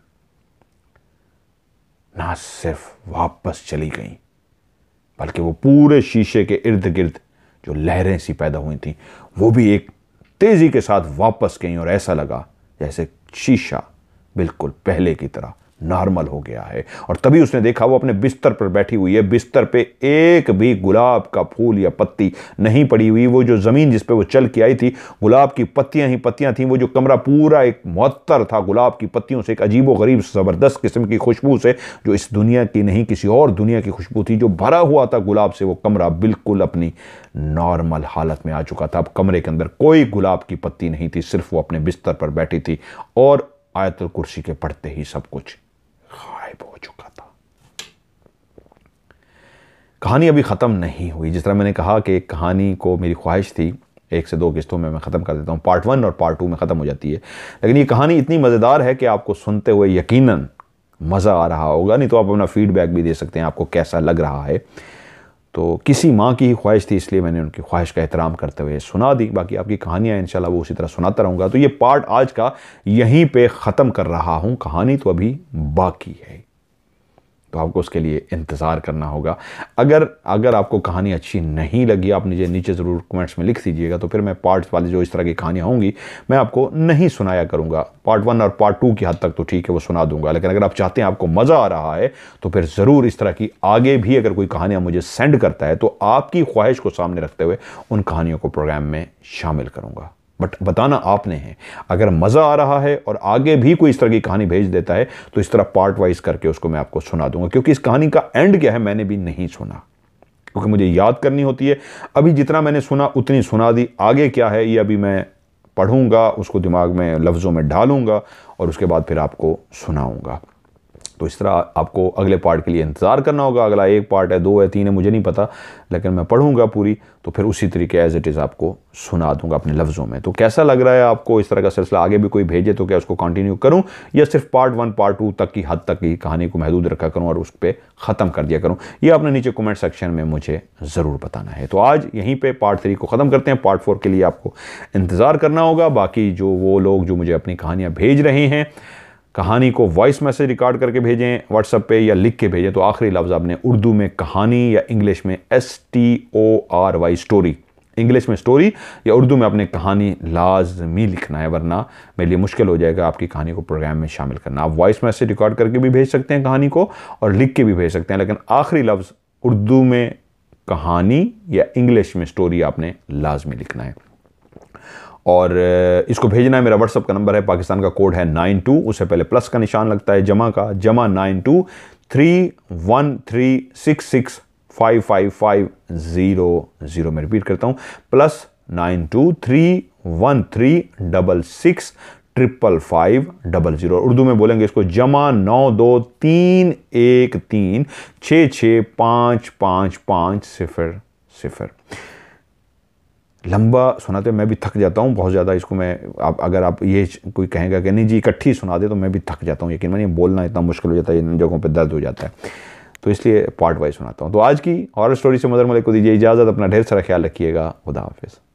ना सिर्फ वापस चली गईं बल्कि वो पूरे शीशे के इर्द गिर्द जो लहरें सी पैदा हुई थी वो भी एक तेज़ी के साथ वापस गई और ऐसा लगा जैसे शीशा बिल्कुल पहले की तरह नॉर्मल हो गया है और तभी उसने देखा वो अपने बिस्तर पर बैठी हुई है बिस्तर पे एक भी गुलाब का फूल या पत्ती नहीं पड़ी हुई वो जो ज़मीन जिस पे वो चल के आई थी गुलाब की पत्तियां ही पत्तियां थीं वो जो कमरा पूरा एक मुहत्तर था गुलाब की पत्तियों से एक अजीब गरीब ज़बरदस्त किस्म की खुशबू से जो इस दुनिया की नहीं किसी और दुनिया की खुशबू थी जो भरा हुआ था गुलाब से वो कमरा बिल्कुल अपनी नॉर्मल हालत में आ चुका था अब कमरे के अंदर कोई गुलाब की पत्ती नहीं थी सिर्फ वो अपने बिस्तर पर बैठी थी और आयतुल कुर्सी के पढ़ते ही सब कुछ गायब हो चुका था कहानी अभी ख़त्म नहीं हुई जिस तरह मैंने कहा कि कहानी को मेरी ख्वाहिश थी एक से दो किस्तों में मैं ख़त्म कर देता हूँ पार्ट वन और पार्ट टू में ख़त्म हो जाती है लेकिन ये कहानी इतनी मज़ेदार है कि आपको सुनते हुए यकीनन मज़ा आ रहा होगा नहीं तो आप अपना फीडबैक भी दे सकते हैं आपको कैसा लग रहा है तो किसी माँ की ही ख्वाहिश थी इसलिए मैंने उनकी ख्वाहिश का एहतराम करते हुए सुना दी बाकी आपकी कहानियाँ शाला वो उसी तरह सुनाता रहूँगा तो ये पार्ट आज का यहीं पे ख़त्म कर रहा हूँ कहानी तो अभी बाकी है तो आपको उसके लिए इंतज़ार करना होगा अगर अगर आपको कहानी अच्छी नहीं लगी आप नीचे नीचे ज़रूर कमेंट्स में लिख दीजिएगा तो फिर मैं पार्ट्स वाली जो इस तरह की कहानियाँ होंगी मैं आपको नहीं सुनाया करूँगा पार्ट वन और पार्ट टू की हद तक तो ठीक है वो सुना दूंगा लेकिन अगर आप चाहते हैं आपको मज़ा आ रहा है तो फिर ज़रूर इस तरह की आगे भी अगर कोई कहानियाँ मुझे सेंड करता है तो आपकी ख्वाहिश को सामने रखते हुए उन कहानियों को प्रोग्राम में शामिल करूँगा बट बताना आपने है अगर मज़ा आ रहा है और आगे भी कोई इस तरह की कहानी भेज देता है तो इस तरह पार्ट वाइज करके उसको मैं आपको सुना दूंगा क्योंकि इस कहानी का एंड क्या है मैंने भी नहीं सुना क्योंकि मुझे याद करनी होती है अभी जितना मैंने सुना उतनी सुना दी आगे क्या है ये अभी मैं पढ़ूंगा उसको दिमाग में लफ्ज़ों में ढालूंगा और उसके बाद फिर आपको सुनाऊंगा तो इस तरह आपको अगले पार्ट के लिए इंतज़ार करना होगा अगला एक पार्ट है दो है तीन है मुझे नहीं पता लेकिन मैं पढ़ूंगा पूरी तो फिर उसी तरीके एज़ इट इज़ आपको सुना दूंगा अपने लफ्ज़ों में तो कैसा लग रहा है आपको इस तरह का सिलसिला आगे भी कोई भेजे तो क्या उसको कंटिन्यू करूँ या सिर्फ पार्ट वन पार्ट टू तक की हद तक की कहानी को महदूद रखा करूँ और उस पर ख़त्म कर दिया करूँ ये आपने नीचे कमेंट सेक्शन में मुझे ज़रूर बताना है तो आज यहीं पर पार्ट थ्री को ख़त्म करते हैं पार्ट फोर के लिए आपको इंतज़ार करना होगा बाकी जो वो लोग जो मुझे अपनी कहानियाँ भेज रहे हैं कहानी को वॉइस मैसेज रिकॉर्ड करके भेजें व्हाट्सअप पे या लिख के भेजें तो आखिरी लफ्ज़ आपने उर्दू में कहानी या इंग्लिश में S T O R Y story English में स्टोरी या उर्दू में आपने कहानी लाजमी लिखना है वरना मेरे लिए मुश्किल हो जाएगा आपकी कहानी को प्रोग्राम में शामिल करना आप वॉइस मैसेज रिकॉर्ड करके भी भेज सकते हैं कहानी को और लिख के भी भेज सकते हैं लेकिन आखिरी लफ्ज़ उर्दू में कहानी या इंग्लिश में स्टोरी आपने लाजमी लिखना है और इसको भेजना है मेरा व्हाट्सअप का नंबर है पाकिस्तान का कोड है नाइन टू उससे पहले प्लस का निशान लगता है जमा का जमा nine two three one three six six five five five zero zero मैं रिपीट करता हूँ plus nine two three one three double six triple five double zero Urdu में बोलेंगे इसको जमा नौ दो तीन एक तीन छः छः पाँच पाँच पाँच सिफर सिफर लंबा सुनाते मैं भी थक जाता हूँ बहुत ज़्यादा इसको मैं आप अगर आप ये कोई कहेगा कि नहीं जी इकट्ठी सुना दे तो मैं भी थक जाता हूँ यकीन मानिए बोलना इतना मुश्किल हो जाता है इन जगहों पर दर्द हो जाता है तो इसलिए पार्ट वाइज सुनाता हूँ तो आज की और स्टोरी से मदर मलिक को दीजिए इजाज़त अपना ढेर सारा ख्याल रखिएगा खुदा हाफिज़